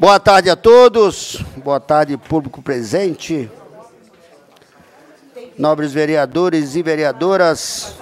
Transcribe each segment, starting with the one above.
Boa tarde a todos, boa tarde, público presente, nobres vereadores e vereadoras.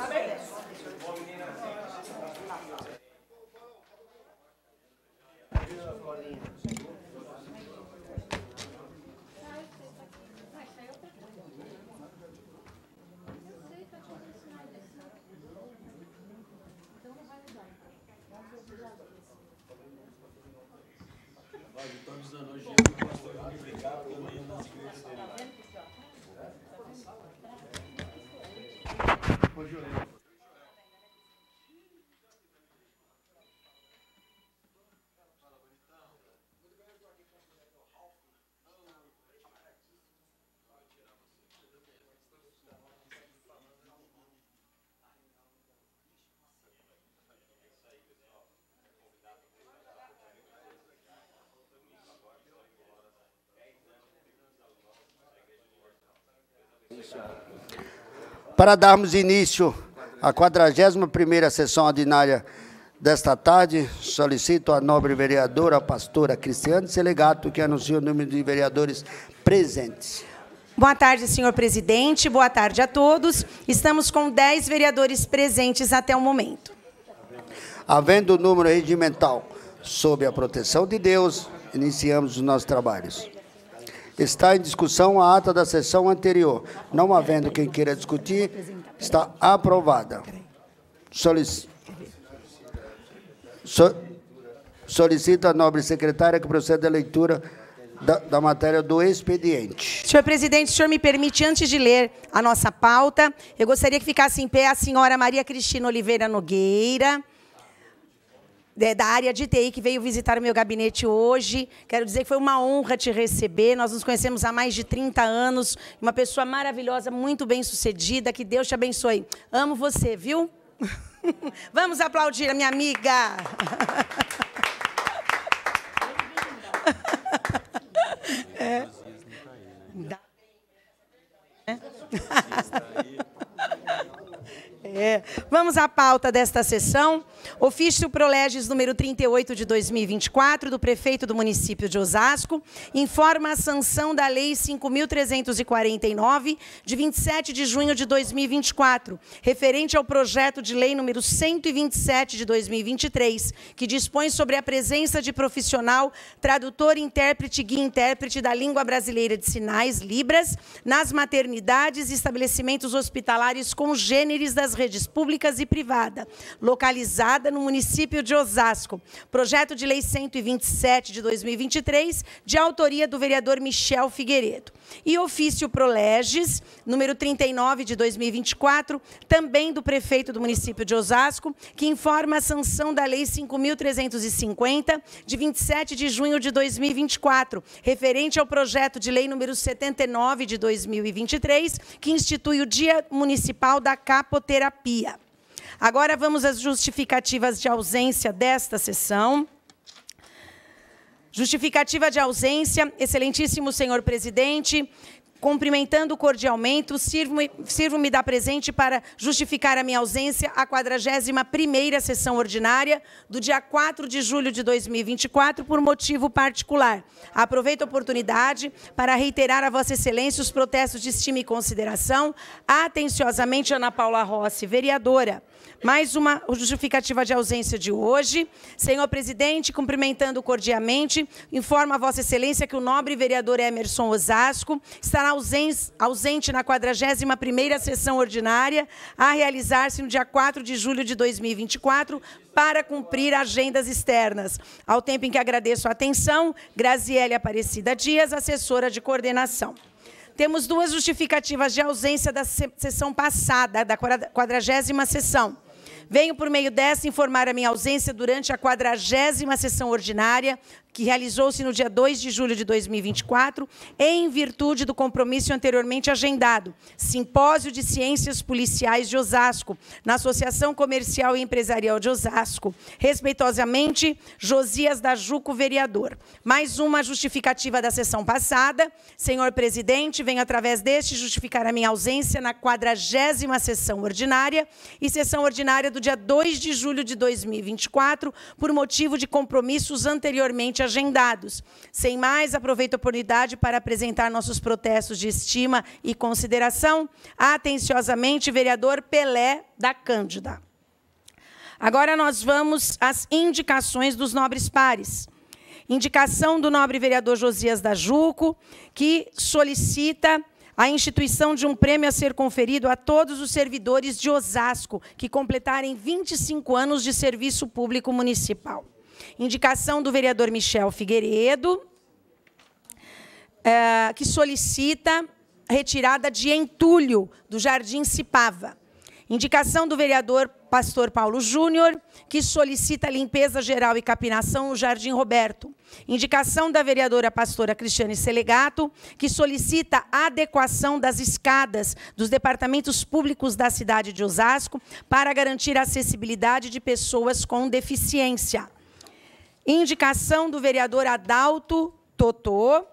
Para darmos início à 41ª sessão ordinária desta tarde, solicito à nobre vereadora, a pastora Cristiane Selegato, que anuncie o número de vereadores presentes. Boa tarde, senhor presidente. Boa tarde a todos. Estamos com 10 vereadores presentes até o momento. Havendo o número regimental sob a proteção de Deus, iniciamos os nossos trabalhos. Está em discussão a ata da sessão anterior. Não havendo quem queira discutir, está aprovada. Solic... Solicita a nobre secretária que proceda à leitura da, da, matéria do expediente. Senhor presidente, o senhor me permite, antes de ler a nossa pauta, eu gostaria que ficasse em pé a senhora Maria Cristina Oliveira Nogueira da área de TI que veio visitar o meu gabinete hoje. Quero dizer que foi uma honra te receber. Nós nos conhecemos há mais de 30 anos. Uma pessoa maravilhosa, muito bem sucedida. Que Deus te abençoe. Amo você, viu? Vamos aplaudir a minha amiga. É. É. É. Vamos à pauta desta sessão. Ofício Proleges número 38 de 2024 do prefeito do município de Osasco informa a sanção da lei 5349 de 27 de junho de 2024, referente ao projeto de lei número 127 de 2023, que dispõe sobre a presença de profissional tradutor, intérprete, guia intérprete da língua brasileira de sinais, Libras, nas maternidades e estabelecimentos hospitalares congêneres das redes públicas e privada, localizada no município de Osasco. Projeto de Lei 127 de 2023, de autoria do vereador Michel Figueiredo. E ofício Proleges, número 39 de 2024, também do prefeito do município de Osasco, que informa a sanção da Lei 5.350, de 27 de junho de 2024, referente ao projeto de lei número 79 de 2023, que institui o Dia Municipal da Capoterapia terapia. Agora vamos às justificativas de ausência desta sessão. Justificativa de ausência, excelentíssimo senhor presidente, Cumprimentando cordialmente, sirvo-me sirvo -me dar presente para justificar a minha ausência à 41ª sessão ordinária do dia 4 de julho de 2024 por motivo particular. Aproveito a oportunidade para reiterar a Vossa Excelência os protestos de estima e consideração. Atenciosamente, Ana Paula Rossi, vereadora. Mais uma justificativa de ausência de hoje. Senhor presidente, cumprimentando cordialmente, informa a Vossa Excelência que o nobre vereador Emerson Osasco estará ausente na 41ª sessão ordinária a realizar-se no dia 4 de julho de 2024 para cumprir agendas externas. Ao tempo em que agradeço a atenção, Graziele Aparecida Dias, assessora de coordenação. Temos duas justificativas de ausência da sessão passada, da 40 sessão. Venho por meio dessa informar a minha ausência durante a quadragésima sessão ordinária que realizou-se no dia 2 de julho de 2024, em virtude do compromisso anteriormente agendado, Simpósio de Ciências Policiais de Osasco, na Associação Comercial e Empresarial de Osasco. Respeitosamente, Josias da Juco, vereador. Mais uma justificativa da sessão passada. Senhor presidente, venho através deste justificar a minha ausência na quadragésima sessão ordinária e sessão ordinária do dia 2 de julho de 2024, por motivo de compromissos anteriormente agendados agendados. Sem mais, aproveito a oportunidade para apresentar nossos protestos de estima e consideração. Atenciosamente, vereador Pelé da Cândida. Agora nós vamos às indicações dos nobres pares. Indicação do nobre vereador Josias da Juco, que solicita a instituição de um prêmio a ser conferido a todos os servidores de Osasco que completarem 25 anos de serviço público municipal. Indicação do vereador Michel Figueiredo, eh, que solicita retirada de entulho do Jardim Cipava. Indicação do vereador Pastor Paulo Júnior, que solicita limpeza geral e capinação no Jardim Roberto. Indicação da vereadora pastora Cristiane Selegato, que solicita adequação das escadas dos departamentos públicos da cidade de Osasco para garantir a acessibilidade de pessoas com deficiência. Indicação do vereador Adalto Totô,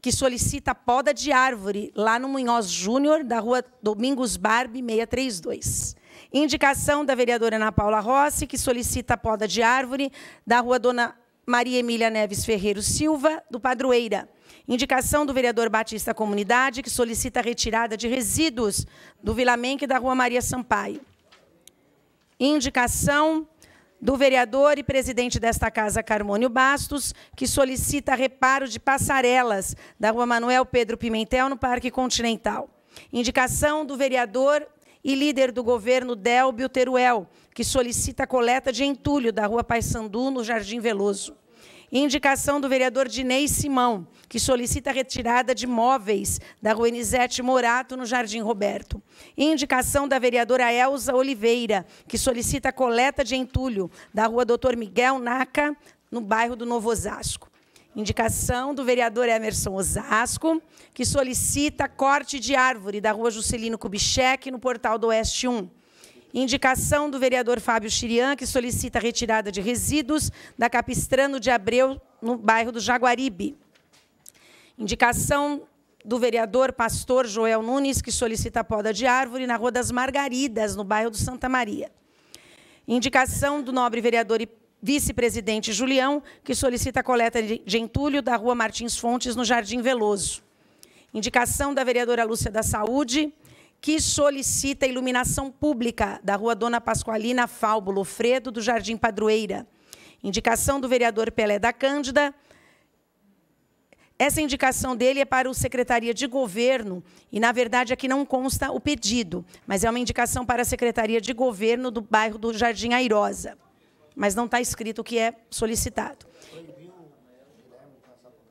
que solicita poda de árvore lá no Munhoz Júnior, da rua Domingos Barbe, 632. Indicação da vereadora Ana Paula Rossi, que solicita poda de árvore da rua Dona Maria Emília Neves Ferreiro Silva, do Padroeira. Indicação do vereador Batista Comunidade, que solicita a retirada de resíduos do Vila Menque da Rua Maria Sampaio. Indicação do vereador e presidente desta casa, Carmônio Bastos, que solicita reparo de passarelas da rua Manuel Pedro Pimentel, no Parque Continental. Indicação do vereador e líder do governo, Delbio Teruel, que solicita coleta de entulho da rua Paissandu, no Jardim Veloso. Indicação do vereador Dinei Simão, que solicita a retirada de móveis da Rua Enisete Morato, no Jardim Roberto. Indicação da vereadora Elza Oliveira, que solicita a coleta de entulho da Rua Doutor Miguel Naca, no bairro do Novo Osasco. Indicação do vereador Emerson Osasco, que solicita corte de árvore da rua Juscelino Kubitschek, no portal do Oeste 1. Indicação do vereador Fábio Chirian, que solicita a retirada de resíduos da Capistrano de Abreu, no bairro do Jaguaribe. Indicação do vereador pastor Joel Nunes, que solicita a poda de árvore na Rua das Margaridas, no bairro do Santa Maria. Indicação do nobre vereador e vice-presidente Julião, que solicita a coleta de entulho da Rua Martins Fontes, no Jardim Veloso. Indicação da vereadora Lúcia da Saúde, que solicita a iluminação pública da Rua Dona Pascoalina Fálbulo Fredo, do Jardim Padroeira. Indicação do vereador Pelé da Cândida. Essa indicação dele é para o Secretaria de Governo, e, na verdade, aqui não consta o pedido, mas é uma indicação para a Secretaria de Governo do bairro do Jardim Airosa. Mas não está escrito o que é solicitado.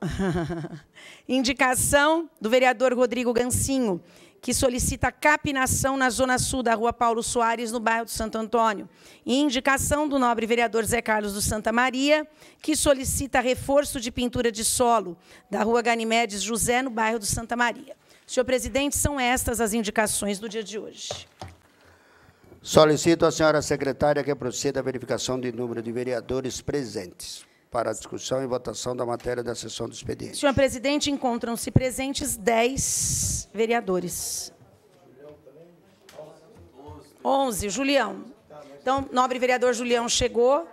indicação do vereador Rodrigo Gancinho que solicita capinação na zona sul da rua Paulo Soares, no bairro do Santo Antônio. E indicação do nobre vereador Zé Carlos do Santa Maria, que solicita reforço de pintura de solo da rua Ganimedes José, no bairro do Santa Maria. Senhor presidente, são estas as indicações do dia de hoje. Solicito à senhora secretária que proceda à verificação do número de vereadores presentes para a discussão e votação da matéria da sessão do expediente. Senhor presidente, encontram-se presentes 10 vereadores. 11, Julião. Então, nobre vereador Julião chegou.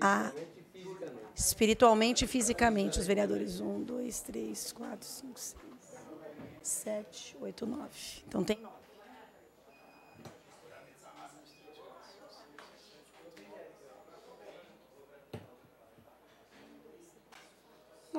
Ah, espiritualmente e fisicamente, os vereadores. 1, 2, 3, 4, 5, 6, 7, 8, 9. Então, tem 9.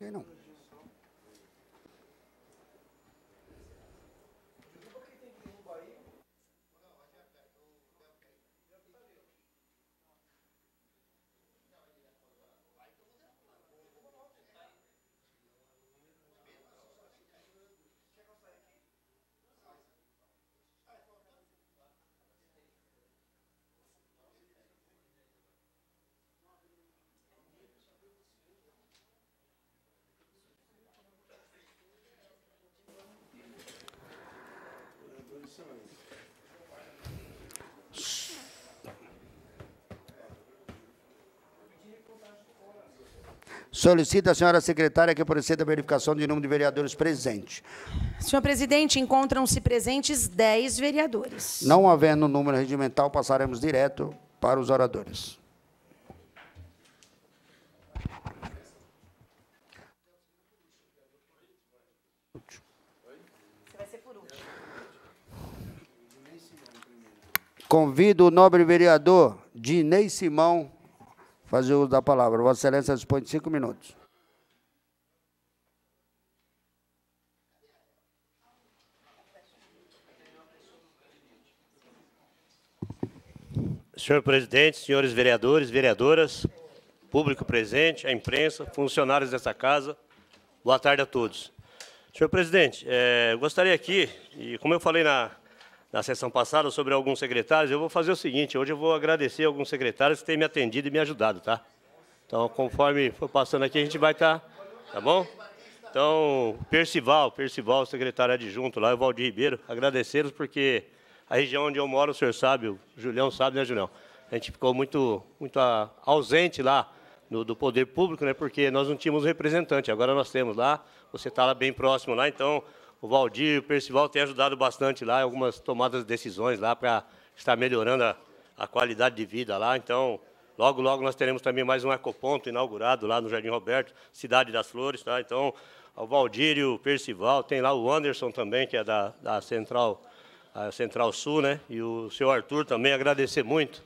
Quem não? Solicito a senhora secretária que proceda a verificação de número de vereadores presentes. Senhor presidente, encontram-se presentes 10 vereadores. Não havendo número regimental, passaremos direto para os oradores. Convido o nobre vereador Dinei Simão fazer uso da palavra. Vossa Excelência dispõe de cinco minutos. Senhor presidente, senhores vereadores, vereadoras, público presente, a imprensa, funcionários dessa casa, boa tarde a todos. Senhor presidente, é, gostaria aqui, e como eu falei na na sessão passada sobre alguns secretários, eu vou fazer o seguinte, hoje eu vou agradecer alguns secretários que têm me atendido e me ajudado, tá? Então, conforme for passando aqui, a gente vai estar, tá, tá, bom? Então, Percival, Percival, secretário adjunto lá, o Valdir Ribeiro, agradecê-los porque a região onde eu moro, o senhor sabe, o Julião sabe, né, Julião? A gente ficou muito, muito ah, ausente lá no, do poder público, né, porque nós não tínhamos representante, agora nós temos lá, você está lá bem próximo lá, então o Valdir, o Percival têm ajudado bastante lá, em algumas tomadas de decisões lá para estar melhorando a, a, qualidade de vida lá. Então, logo, logo nós teremos também mais um ecoponto inaugurado lá no Jardim Roberto, Cidade das Flores, tá? Então, o Valdir e o Percival, tem lá o Anderson também, que é da, da Central, Central Sul, né? E o seu Arthur também, agradecer muito,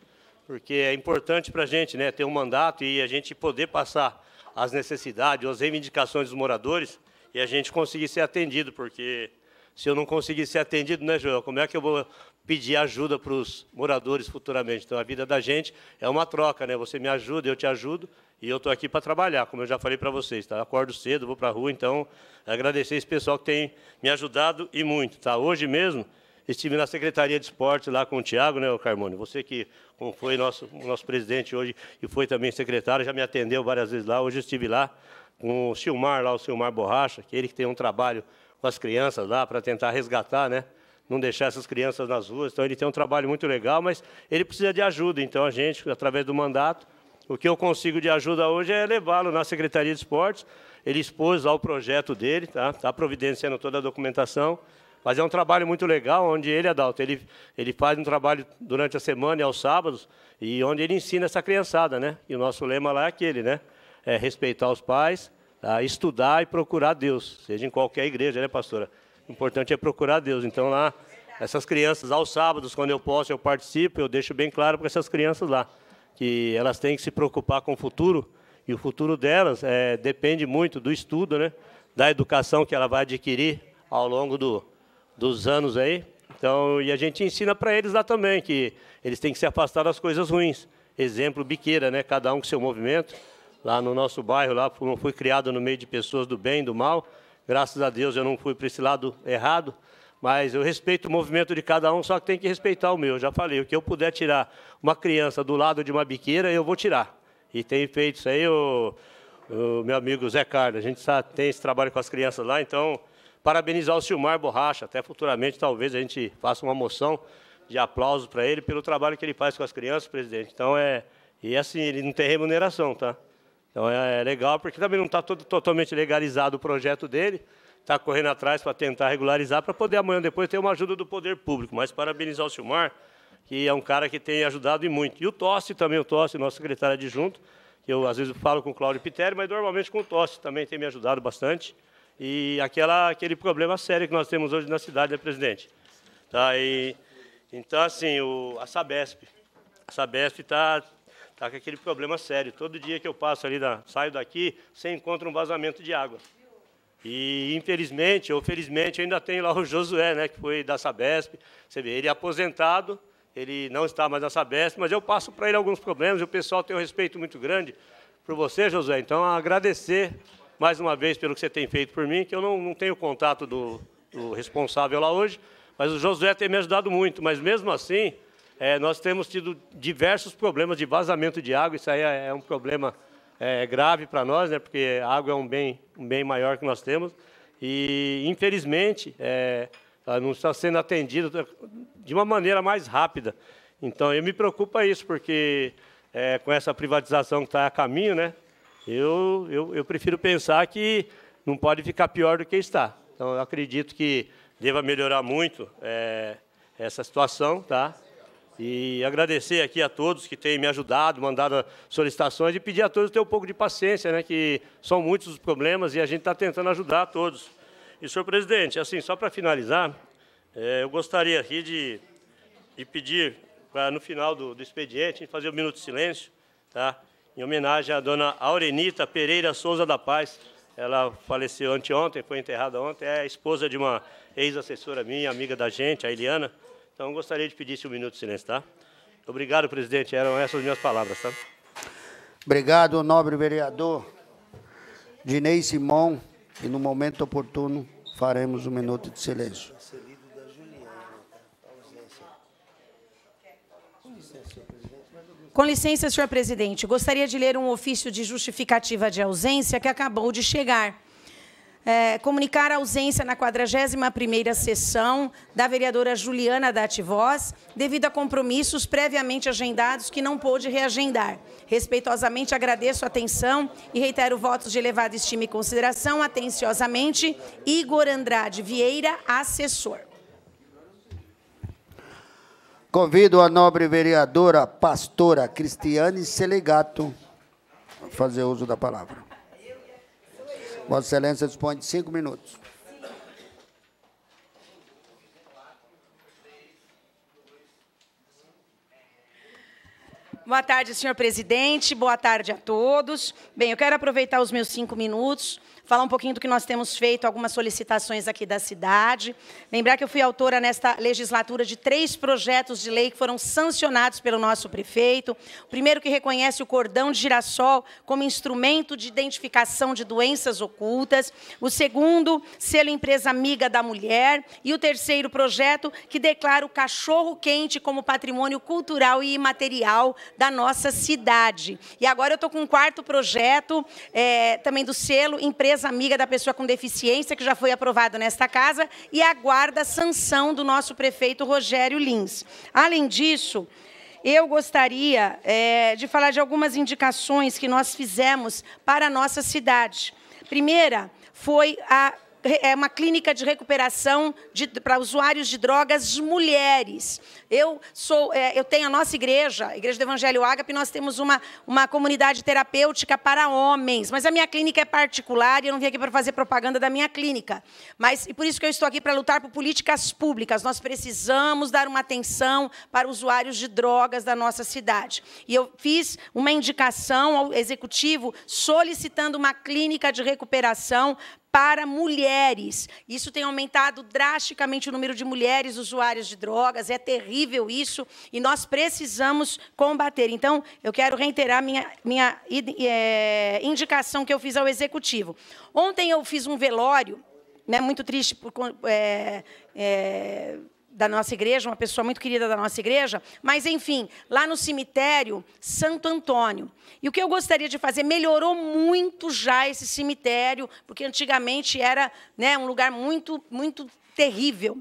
porque é importante para a gente né, ter um mandato e a gente poder passar as necessidades, as reivindicações dos moradores, e a gente conseguir ser atendido, porque se eu não conseguir ser atendido, né, Joel? Como é que eu vou pedir ajuda para os moradores futuramente? Então, a vida da gente é uma troca, né? Você me ajuda, eu te ajudo, e eu estou aqui para trabalhar, como eu já falei para vocês, tá? Acordo cedo, vou para a rua, então agradecer esse pessoal que tem me ajudado e muito, tá? Hoje mesmo estive na Secretaria de Esporte lá com o Tiago, né, Carmone? Você que como foi nosso nosso presidente hoje e foi também secretário, já me atendeu várias vezes lá. Hoje estive lá com o Silmar lá, o Silmar Borracha, que é ele que tem um trabalho com as crianças lá para tentar resgatar, né? Não deixar essas crianças nas ruas. Então ele tem um trabalho muito legal, mas ele precisa de ajuda. Então a gente, através do mandato, o que eu consigo de ajuda hoje é levá-lo na Secretaria de Esportes. Ele expôs lá o projeto dele, tá? Tá providenciando toda a documentação. Mas é um trabalho muito legal, onde ele, Adalto, ele, ele faz um trabalho durante a semana e aos sábados, e onde ele ensina essa criançada, né? E o nosso lema lá é aquele, né? é respeitar os pais, tá? estudar e procurar Deus, seja em qualquer igreja, né, pastora? O importante é procurar Deus. Então, lá, essas crianças, aos sábados, quando eu posso, eu participo, eu deixo bem claro para essas crianças lá, que elas têm que se preocupar com o futuro, e o futuro delas é, depende muito do estudo, né? da educação que ela vai adquirir ao longo do, dos anos aí. Então, e a gente ensina para eles lá também que eles têm que se afastar das coisas ruins. Exemplo, biqueira, né? Cada um com seu movimento lá no nosso bairro, lá fui, fui criado no meio de pessoas do bem, do mal. Graças a Deus eu não fui para esse lado errado, mas eu respeito o movimento de cada um, só que tem que respeitar o meu. já falei, o que eu puder tirar uma criança do lado de uma biqueira, eu vou tirar. E tem feito isso aí o, o meu amigo Zé Carlos. A gente tem esse trabalho com as crianças lá, então parabenizar o Silmar Borracha. Até futuramente, talvez, a gente faça uma moção de aplauso para ele pelo trabalho que ele faz com as crianças, presidente. Então, é. E assim, ele não tem remuneração, tá? Então é, é legal, porque também não está todo, totalmente legalizado o projeto dele, está correndo atrás para tentar regularizar, para poder amanhã depois ter uma ajuda do poder público. Mas parabenizar o Silmar, que é um cara que tem ajudado e muito. E o Tosse também, o Tosse, nosso secretário adjunto, que eu às vezes falo com o Cláudio Pitério, mas normalmente com o Tosse também tem me ajudado bastante. E aquela, aquele problema sério que nós temos hoje na cidade, né, presidente? Tá, e, então, assim, o, a Sabesp. A Sabesp está está com aquele problema sério. Todo dia que eu passo ali, da, saio daqui, você encontra um vazamento de água. E, infelizmente, ou felizmente, ainda tem lá o Josué, né, que foi da Sabesp. Você vê, ele é aposentado, ele não está mais na Sabesp, mas eu passo para ele alguns problemas, e o pessoal tem um respeito muito grande por você, Josué. Então, agradecer mais uma vez pelo que você tem feito por mim, que eu não, não tenho contato do, do responsável lá hoje, mas o Josué tem me ajudado muito. Mas, mesmo assim, é, nós temos tido diversos problemas de vazamento de água, isso aí é, é um problema é, grave para nós, né, porque a água é um bem, um bem maior que nós temos, e infelizmente é, ela não está sendo atendida de uma maneira mais rápida. Então eu me preocupa é isso, porque é, com essa privatização que está a caminho, né, eu, eu, eu prefiro pensar que não pode ficar pior do que está. Então eu acredito que deva melhorar muito é, essa situação, tá? E agradecer aqui a todos que têm me ajudado, mandado solicitações e pedir a todos ter um pouco de paciência, né, que são muitos os problemas e a gente está tentando ajudar a todos. E, senhor presidente, assim, só para finalizar, é, eu gostaria aqui de, de pedir, no final do, do expediente, fazer um minuto de silêncio, tá? em homenagem à dona Aurenita Pereira Souza da Paz. Ela faleceu anteontem, foi enterrada ontem, é a esposa de uma ex-assessora minha, amiga da gente, a Eliana. Então, gostaria de pedir um minuto de silêncio, tá? Obrigado, presidente. Eram essas minhas palavras, tá? Obrigado, nobre vereador Dinei Simão. E no momento oportuno faremos um minuto de silêncio. Com licença, senhor presidente, gostaria de ler um ofício de justificativa de ausência que acabou de chegar é, comunicar a ausência na 41ª sessão da vereadora Juliana Dativós, devido a compromissos previamente agendados que não pôde reagendar. Respeitosamente agradeço a atenção e reitero votos de elevado estima e consideração. Atenciosamente, Igor Andrade Vieira, assessor. Convido a nobre vereadora pastora Cristiane Selegato a fazer uso da palavra. Vossa Excelência dispõe de cinco minutos. Boa tarde, senhor presidente. Boa tarde a todos. Bem, eu quero aproveitar os meus cinco minutos falar um pouquinho do que nós temos feito, algumas solicitações aqui da cidade. Lembrar que eu fui autora nesta legislatura de três projetos de lei que foram sancionados pelo nosso prefeito. O primeiro que reconhece o cordão de girassol como instrumento de identificação de doenças ocultas. O segundo, selo empresa amiga da mulher. E o terceiro projeto que declara o cachorro quente como patrimônio cultural e imaterial da nossa cidade. E agora eu estou com um quarto projeto, é, também do selo empresa amiga da pessoa com deficiência, que já foi aprovado nesta casa, e aguarda a sanção do nosso prefeito Rogério Lins. Além disso, eu gostaria é, de falar de algumas indicações que nós fizemos para a nossa cidade. Primeira foi a é uma clínica de recuperação de, para usuários de drogas mulheres. Eu sou, é, eu tenho a nossa igreja, a Igreja do Evangelho Ágape, nós temos uma, uma comunidade terapêutica para homens, mas a minha clínica é particular e eu não vim aqui para fazer propaganda da minha clínica. Mas, e por isso que eu estou aqui para lutar por políticas públicas. Nós precisamos dar uma atenção para usuários de drogas da nossa cidade. E eu fiz uma indicação ao executivo solicitando uma clínica de recuperação para mulheres. Isso tem aumentado drasticamente o número de mulheres usuárias de drogas, é terrível isso, e nós precisamos combater. Então, eu quero reiterar minha, minha é, indicação que eu fiz ao executivo. Ontem eu fiz um velório, né, muito triste por. É, é, da nossa igreja, uma pessoa muito querida da nossa igreja, mas enfim, lá no cemitério Santo Antônio. E o que eu gostaria de fazer, melhorou muito já esse cemitério, porque antigamente era né, um lugar muito, muito terrível.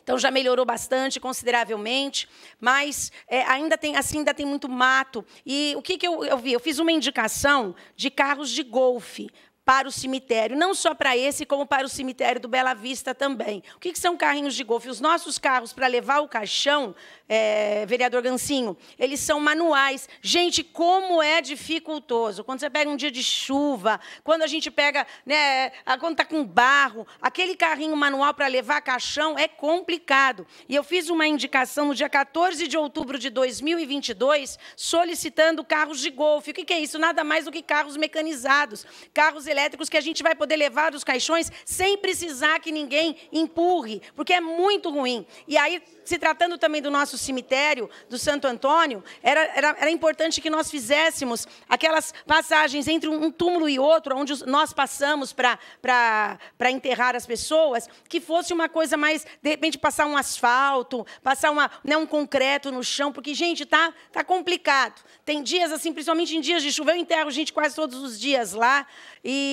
Então já melhorou bastante, consideravelmente, mas é, ainda tem assim ainda tem muito mato. E o que, que eu, eu vi? Eu fiz uma indicação de carros de golfe para o cemitério, não só para esse, como para o cemitério do Bela Vista também. O que, que são carrinhos de golfe? Os nossos carros para levar o caixão, é, vereador Gancinho, eles são manuais. Gente, como é dificultoso. Quando você pega um dia de chuva, quando a gente pega, né, quando está com barro, aquele carrinho manual para levar caixão é complicado. E eu fiz uma indicação no dia 14 de outubro de 2022, solicitando carros de golfe. O que, que é isso? Nada mais do que carros mecanizados, carros eletrônicos elétricos que a gente vai poder levar os caixões sem precisar que ninguém empurre, porque é muito ruim. E aí, se tratando também do nosso cemitério, do Santo Antônio, era, era, era importante que nós fizéssemos aquelas passagens entre um túmulo e outro, onde nós passamos para enterrar as pessoas, que fosse uma coisa mais, de repente, passar um asfalto, passar uma, né, um concreto no chão, porque, gente, tá, tá complicado. Tem dias assim, principalmente em dias de chuva, eu enterro gente quase todos os dias lá, e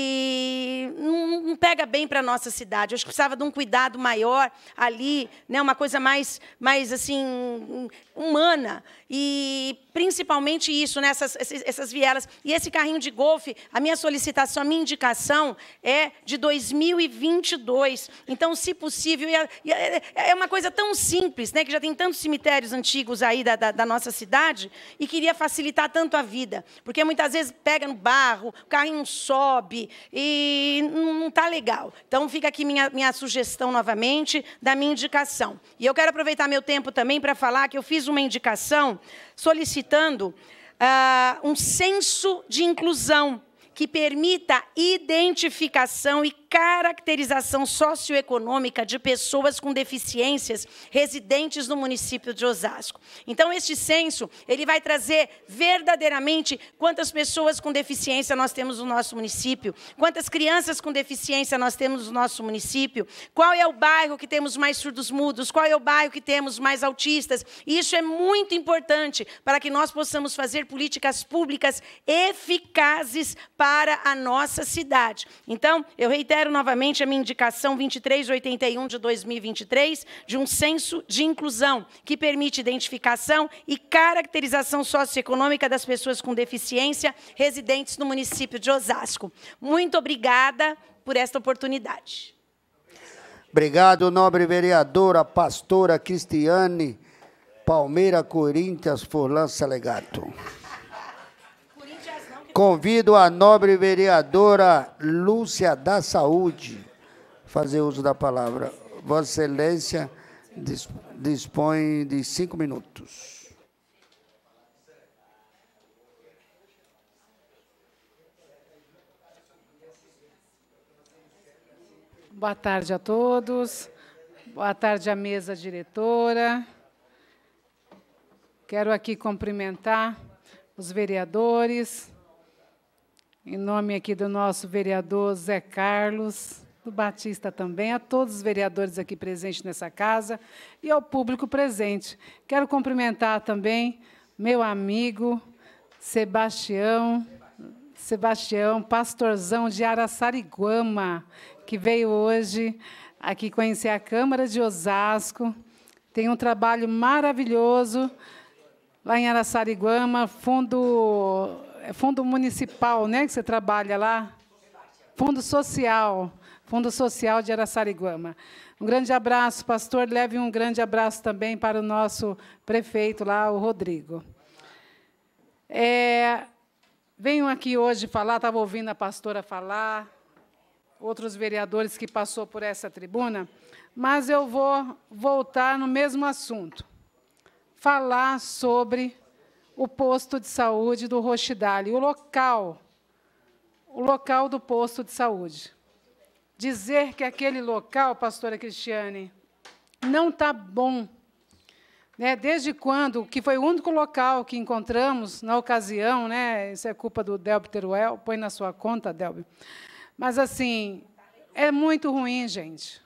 não, pega bem para a nossa cidade. Eu acho que precisava de um cuidado maior ali, né, uma coisa mais, mais assim humana. E principalmente isso, né, essas, essas vielas. E esse carrinho de golfe, a minha solicitação, a minha indicação é de 2022. Então, se possível, é, é, é, é, uma coisa tão simples, né, que já tem tantos cemitérios antigos aí da, da, da nossa cidade, e queria facilitar tanto a vida. Porque muitas vezes pega no barro, o carrinho sobe, e não está legal. Então fica aqui minha, minha sugestão novamente da minha indicação. E eu quero aproveitar meu tempo também para falar que eu fiz uma indicação solicitando uh, um senso de inclusão que permita identificação e caracterização socioeconômica de pessoas com deficiências residentes no município de Osasco. Então, este censo ele vai trazer verdadeiramente quantas pessoas com deficiência nós temos no nosso município, quantas crianças com deficiência nós temos no nosso município, qual é o bairro que temos mais surdos mudos, qual é o bairro que temos mais autistas. E isso é muito importante para que nós possamos fazer políticas públicas eficazes para a nossa cidade. Então, eu reitero Reitero novamente a minha indicação 2381 de 2023 de um censo de inclusão que permite identificação e caracterização socioeconômica das pessoas com deficiência residentes no município de Osasco. Muito obrigada por esta oportunidade. Obrigado, nobre vereadora, pastora Cristiane Palmeira Corinthians Forlan Salegato. Convido a nobre vereadora Lúcia da Saúde a fazer uso da palavra. Vossa Excelência dispõe de cinco minutos. Boa tarde a todos. Boa tarde à mesa diretora. Quero aqui cumprimentar os vereadores, em nome aqui do nosso vereador Zé Carlos, do Batista também, a todos os vereadores aqui presentes nessa casa e ao público presente. Quero cumprimentar também meu amigo Sebastião, Sebastião, pastorzão de Araçariguama, que veio hoje aqui conhecer a Câmara de Osasco. Tem um trabalho maravilhoso lá em Araçariguama, fundo é fundo municipal, né, que você trabalha lá? Fundo social, Fundo Social de Araçariguama. Um grande abraço, pastor. Leve um grande abraço também para o nosso prefeito lá, o Rodrigo. É, venho aqui hoje falar, estava ouvindo a pastora falar, outros vereadores que passou por essa tribuna, mas eu vou voltar no mesmo assunto. Falar sobre o posto de saúde do Rochidale, o local, o local do posto de saúde. Dizer que aquele local, pastora Cristiane, não está bom. Né? Desde quando, que foi o único local que encontramos na ocasião, né? isso é culpa do Delbio Teruel, põe na sua conta, Delbio. Mas, assim, é muito ruim, gente.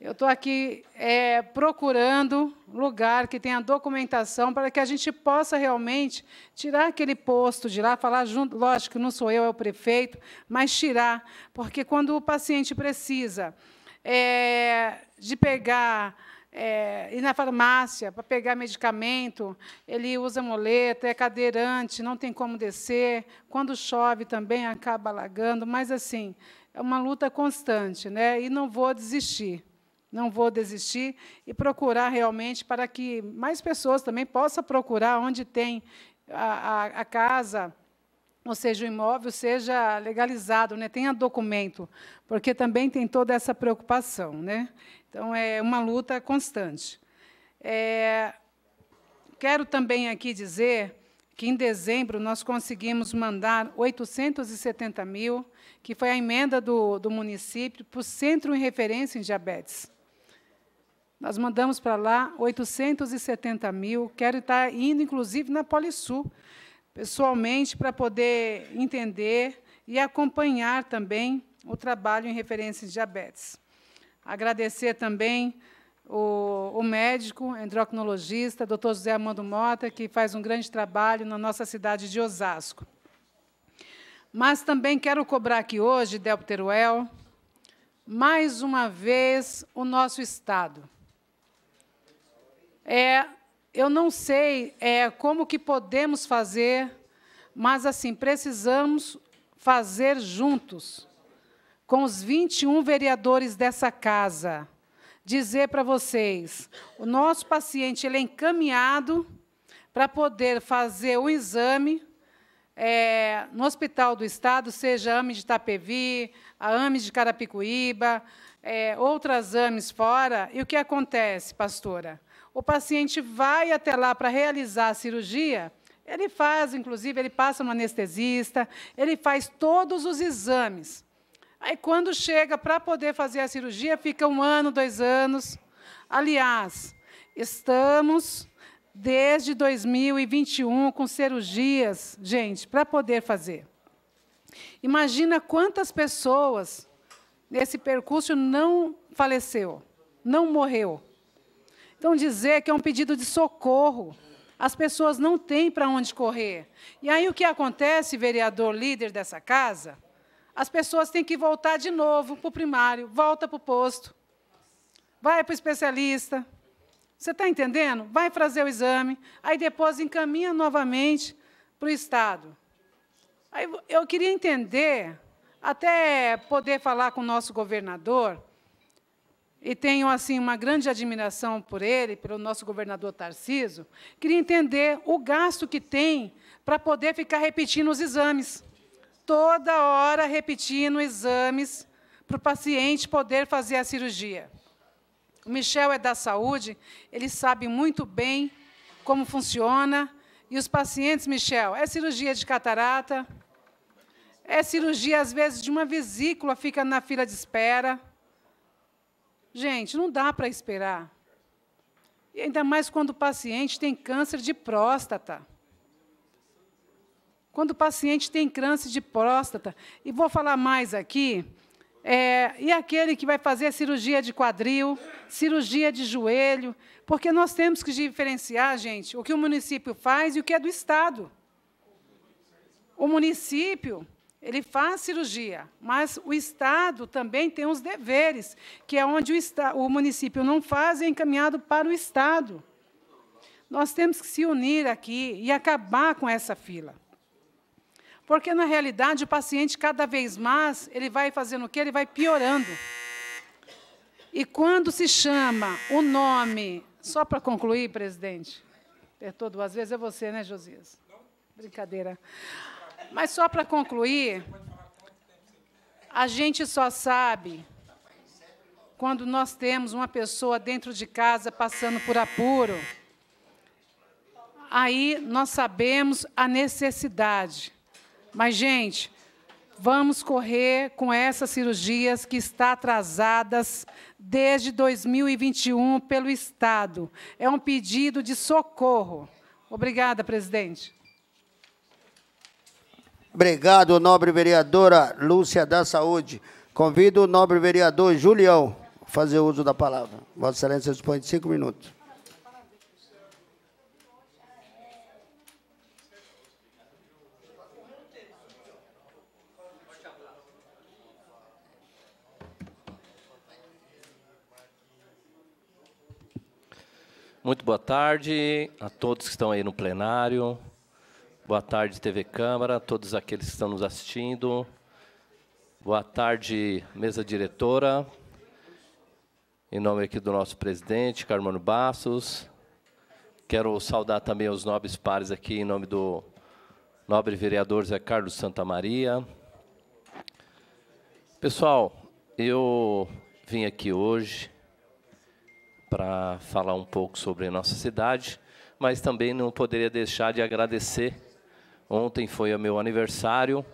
Eu estou aqui é, procurando lugar que tenha documentação para que a gente possa realmente tirar aquele posto de lá, falar junto, lógico que não sou eu, é o prefeito, mas tirar, porque quando o paciente precisa é, de pegar é, ir na farmácia para pegar medicamento, ele usa moleta, é cadeirante, não tem como descer. Quando chove também acaba alagando, mas assim, é uma luta constante, né? E não vou desistir não vou desistir e procurar realmente para que mais pessoas também possam procurar onde tem a, a, a casa, ou seja, o imóvel seja legalizado, né? tenha documento, porque também tem toda essa preocupação. Né? Então, é uma luta constante. É, quero também aqui dizer que, em dezembro, nós conseguimos mandar 870 mil, que foi a emenda do, do município, para o Centro em Referência em Diabetes. Nós mandamos para lá 870 mil. Quero estar tá indo, inclusive, na Polisul, pessoalmente, para poder entender e acompanhar também o trabalho em referência de diabetes. Agradecer também o, o médico, endocrinologista, doutor José Armando Mota, que faz um grande trabalho na nossa cidade de Osasco. Mas também quero cobrar aqui hoje, Delpteruel, mais uma vez, o nosso Estado é, eu não sei é, como que podemos fazer, mas assim precisamos fazer juntos com os 21 vereadores dessa casa, dizer para vocês, o nosso paciente ele é encaminhado para poder fazer o exame é, no Hospital do Estado, seja AME de Itapevi, a AME de Carapicuíba, é, outras AMEs fora. E o que acontece, pastora? o paciente vai até lá para realizar a cirurgia, ele faz, inclusive, ele passa no anestesista, ele faz todos os exames. Aí, quando chega para poder fazer a cirurgia, fica um ano, dois anos. Aliás, estamos desde 2021 com cirurgias, gente, para poder fazer. Imagina quantas pessoas nesse percurso não faleceu, não morreu. Então, dizer que é um pedido de socorro. As pessoas não têm para onde correr. E aí o que acontece, vereador líder dessa casa? As pessoas têm que voltar de novo para o primário, volta para o posto, vai para o especialista. Você está entendendo? Vai fazer o exame, aí depois encaminha novamente para o Estado. Aí eu queria entender, até poder falar com o nosso governador, e tenho assim uma grande admiração por ele, pelo nosso governador Tarciso, queria entender o gasto que tem para poder ficar repetindo os exames. Toda hora repetindo exames para o paciente poder fazer a cirurgia. O Michel é da saúde, ele sabe muito bem como funciona. E os pacientes, Michel, é cirurgia de catarata, é cirurgia, às vezes, de uma vesícula, fica na fila de espera Gente, não dá para esperar. E ainda mais quando o paciente tem câncer de próstata. Quando o paciente tem câncer de próstata. E vou falar mais aqui. É, e aquele que vai fazer cirurgia de quadril, cirurgia de joelho, porque nós temos que diferenciar, gente, o que o município faz e o que é do Estado. O município ele faz cirurgia, mas o Estado também tem os deveres, que é onde o, o município não faz e é encaminhado para o Estado. Nós temos que se unir aqui e acabar com essa fila. Porque, na realidade, o paciente, cada vez mais, ele vai fazendo o quê? Ele vai piorando. E quando se chama o nome, só para concluir, presidente, apertou duas vezes, é você, né, Josias? Brincadeira. Brincadeira. Mas só para concluir, a gente só sabe quando nós temos uma pessoa dentro de casa passando por apuro. Aí nós sabemos a necessidade. Mas, gente, vamos correr com essas cirurgias que estão atrasadas desde 2021 pelo Estado. É um pedido de socorro. Obrigada, presidente. Obrigado, nobre vereadora Lúcia da Saúde. Convido o nobre vereador Julião a fazer uso da palavra. Vossa Excelência dispõe de cinco minutos. Muito boa tarde a todos que estão aí no plenário, Boa tarde, TV Câmara, todos aqueles que estão nos assistindo. Boa tarde, mesa diretora. Em nome aqui do nosso presidente, Carmano Bastos. Quero saudar também os nobres pares aqui, em nome do nobre vereador Zé Carlos Santa Maria. Pessoal, eu vim aqui hoje para falar um pouco sobre a nossa cidade, mas também não poderia deixar de agradecer Ontem foi o meu aniversário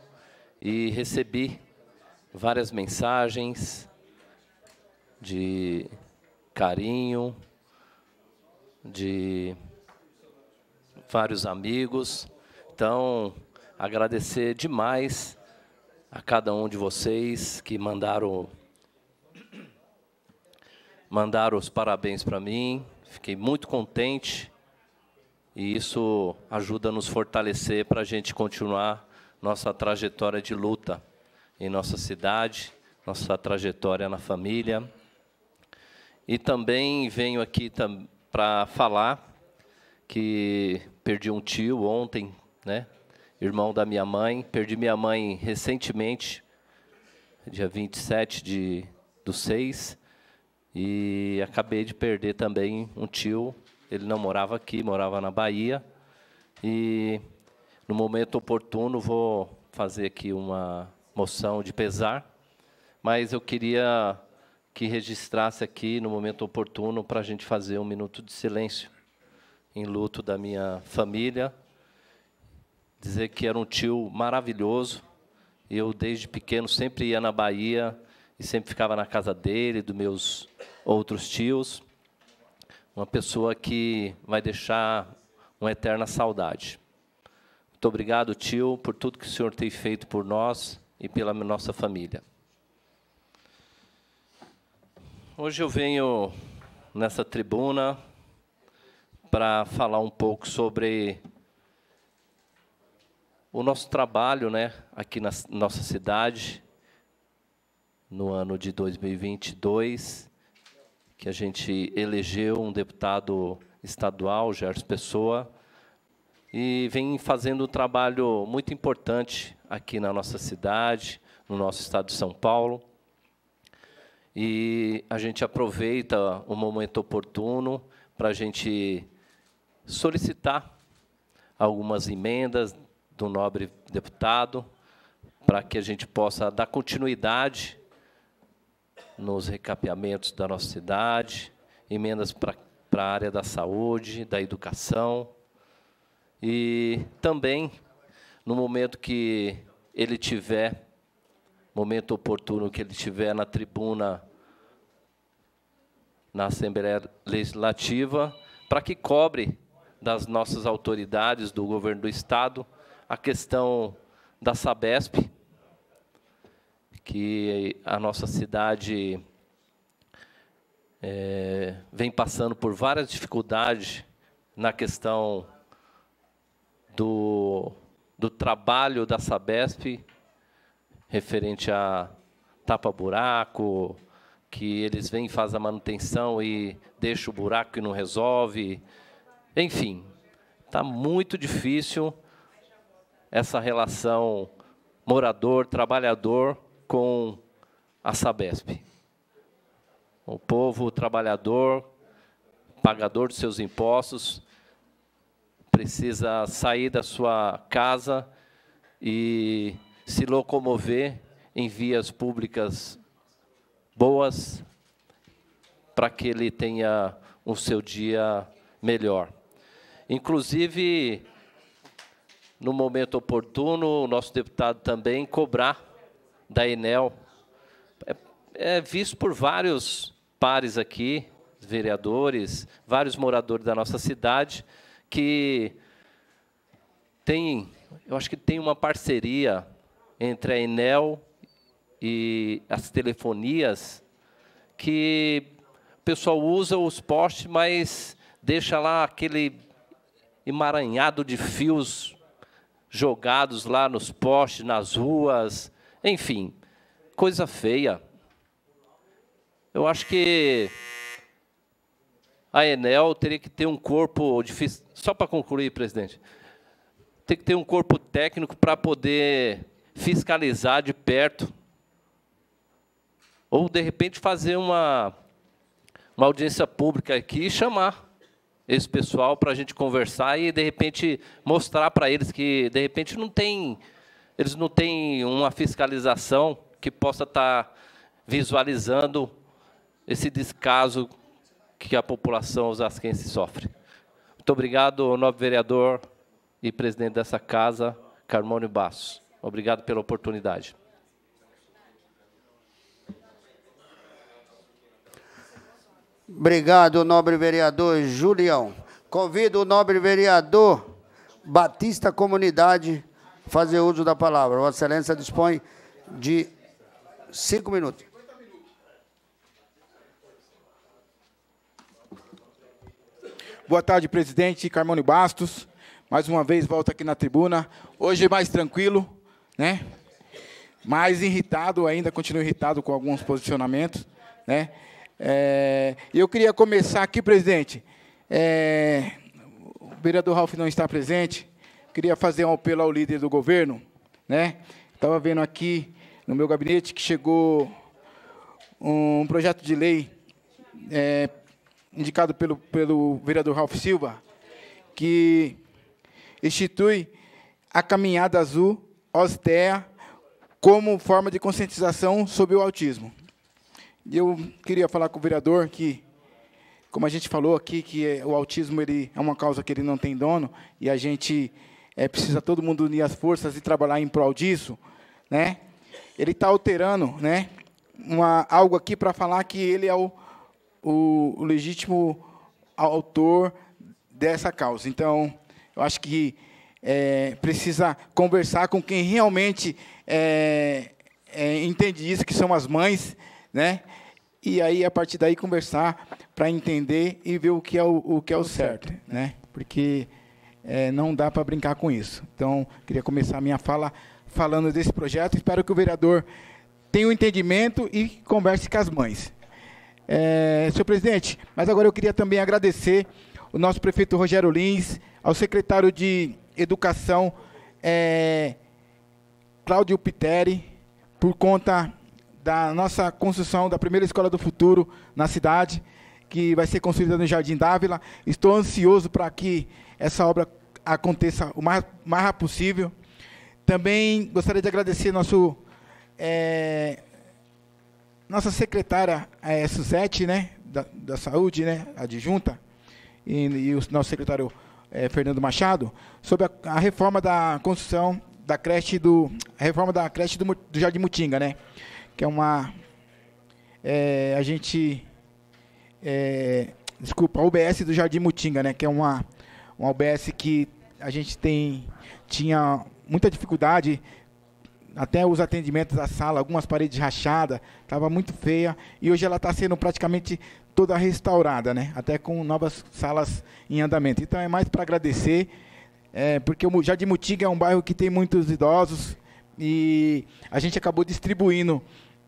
e recebi várias mensagens de carinho, de vários amigos. Então, agradecer demais a cada um de vocês que mandaram mandaram os parabéns para mim. Fiquei muito contente e isso ajuda a nos fortalecer para a gente continuar nossa trajetória de luta em nossa cidade, nossa trajetória na família. E também venho aqui para falar que perdi um tio ontem, né? Irmão da minha mãe. Perdi minha mãe recentemente, dia 27 de, do 6. E acabei de perder também um tio ele não morava aqui, morava na Bahia. E no momento oportuno vou fazer aqui uma moção de pesar, mas eu queria que registrasse aqui no momento oportuno para a gente fazer um minuto de silêncio em luto da minha família. Dizer que era um tio maravilhoso. Eu, desde pequeno, sempre ia na Bahia e sempre ficava na casa dele, dos meus outros tios uma pessoa que vai deixar uma eterna saudade. Muito obrigado, tio, por tudo que o senhor tem feito por nós e pela nossa família. Hoje eu venho nessa tribuna para falar um pouco sobre o nosso trabalho, né, aqui na nossa cidade no ano de 2022 que a gente elegeu um deputado estadual, Gerson Pessoa, e vem fazendo um trabalho muito importante aqui na nossa cidade, no nosso estado de São Paulo. E a gente aproveita o momento oportuno para a gente solicitar algumas emendas do nobre deputado para que a gente possa dar continuidade nos recapeamentos da nossa cidade, emendas para a área da saúde, da educação. E também, no momento que ele tiver, momento oportuno que ele tiver na tribuna, na Assembleia Legislativa, para que cobre das nossas autoridades do governo do Estado a questão da Sabesp, que a nossa cidade é, vem passando por várias dificuldades na questão do, do trabalho da Sabesp referente a tapa-buraco, que eles vêm e fazem a manutenção e deixa o buraco e não resolve. Enfim, está muito difícil essa relação morador-trabalhador com a Sabesp. O povo trabalhador, pagador de seus impostos, precisa sair da sua casa e se locomover em vias públicas boas para que ele tenha o seu dia melhor. Inclusive, no momento oportuno, o nosso deputado também cobrar da Enel. É, é visto por vários pares aqui, vereadores, vários moradores da nossa cidade, que tem, eu acho que tem uma parceria entre a Enel e as telefonias que o pessoal usa os postes, mas deixa lá aquele emaranhado de fios jogados lá nos postes, nas ruas, enfim, coisa feia. Eu acho que a Enel teria que ter um corpo difícil. Só para concluir, presidente. Tem que ter um corpo técnico para poder fiscalizar de perto. Ou, de repente, fazer uma, uma audiência pública aqui e chamar esse pessoal para a gente conversar e, de repente, mostrar para eles que, de repente, não tem eles não têm uma fiscalização que possa estar tá visualizando esse descaso que a população osasquense sofre. Muito obrigado, nobre vereador e presidente dessa casa, Carmônio Bastos. Obrigado pela oportunidade. Obrigado, nobre vereador Julião. Convido o nobre vereador Batista Comunidade fazer uso da palavra. Vossa Excelência dispõe de cinco minutos. Boa tarde, presidente Carmone Bastos. Mais uma vez volto aqui na tribuna. Hoje mais tranquilo, né? Mais irritado ainda, continuo irritado com alguns posicionamentos, né? É, eu queria começar aqui, presidente. É, o vereador Ralf não está presente, Queria fazer um apelo ao líder do governo, né? Estava vendo aqui no meu gabinete que chegou um projeto de lei é, indicado pelo, pelo vereador Ralph Silva, que institui a caminhada azul OSTEA como forma de conscientização sobre o autismo. Eu queria falar com o vereador que, como a gente falou aqui, que é, o autismo ele é uma causa que ele não tem dono e a gente é, precisa todo mundo unir as forças e trabalhar em prol disso, né? Ele está alterando, né? Uma, algo aqui para falar que ele é o, o, o legítimo autor dessa causa. Então, eu acho que é, precisa conversar com quem realmente é, é, entende isso, que são as mães, né? E aí a partir daí conversar para entender e ver o que é o, o que é o certo, né? Porque é, não dá para brincar com isso. Então, queria começar a minha fala falando desse projeto. Espero que o vereador tenha o um entendimento e converse com as mães. É, senhor presidente, mas agora eu queria também agradecer o nosso prefeito Rogério Lins, ao secretário de Educação, é, Cláudio Piteri, por conta da nossa construção da primeira escola do futuro na cidade, que vai ser construída no Jardim Dávila. Estou ansioso para que essa obra aconteça o mais, mais rápido possível. Também gostaria de agradecer nosso, é, nossa secretária é, Suzete, né, da, da Saúde, né, adjunta, e, e o nosso secretário é, Fernando Machado, sobre a, a, reforma da construção da creche do a reforma da creche do, do Jardim Mutinga, né, que é uma é, a gente é, desculpa, a UBS do Jardim Mutinga, né, que é uma uma OBS que a gente tem tinha muita dificuldade até os atendimentos da sala, algumas paredes rachadas, estava muito feia e hoje ela está sendo praticamente toda restaurada, né? Até com novas salas em andamento. Então é mais para agradecer, é, porque o Jardim Mutiga é um bairro que tem muitos idosos e a gente acabou distribuindo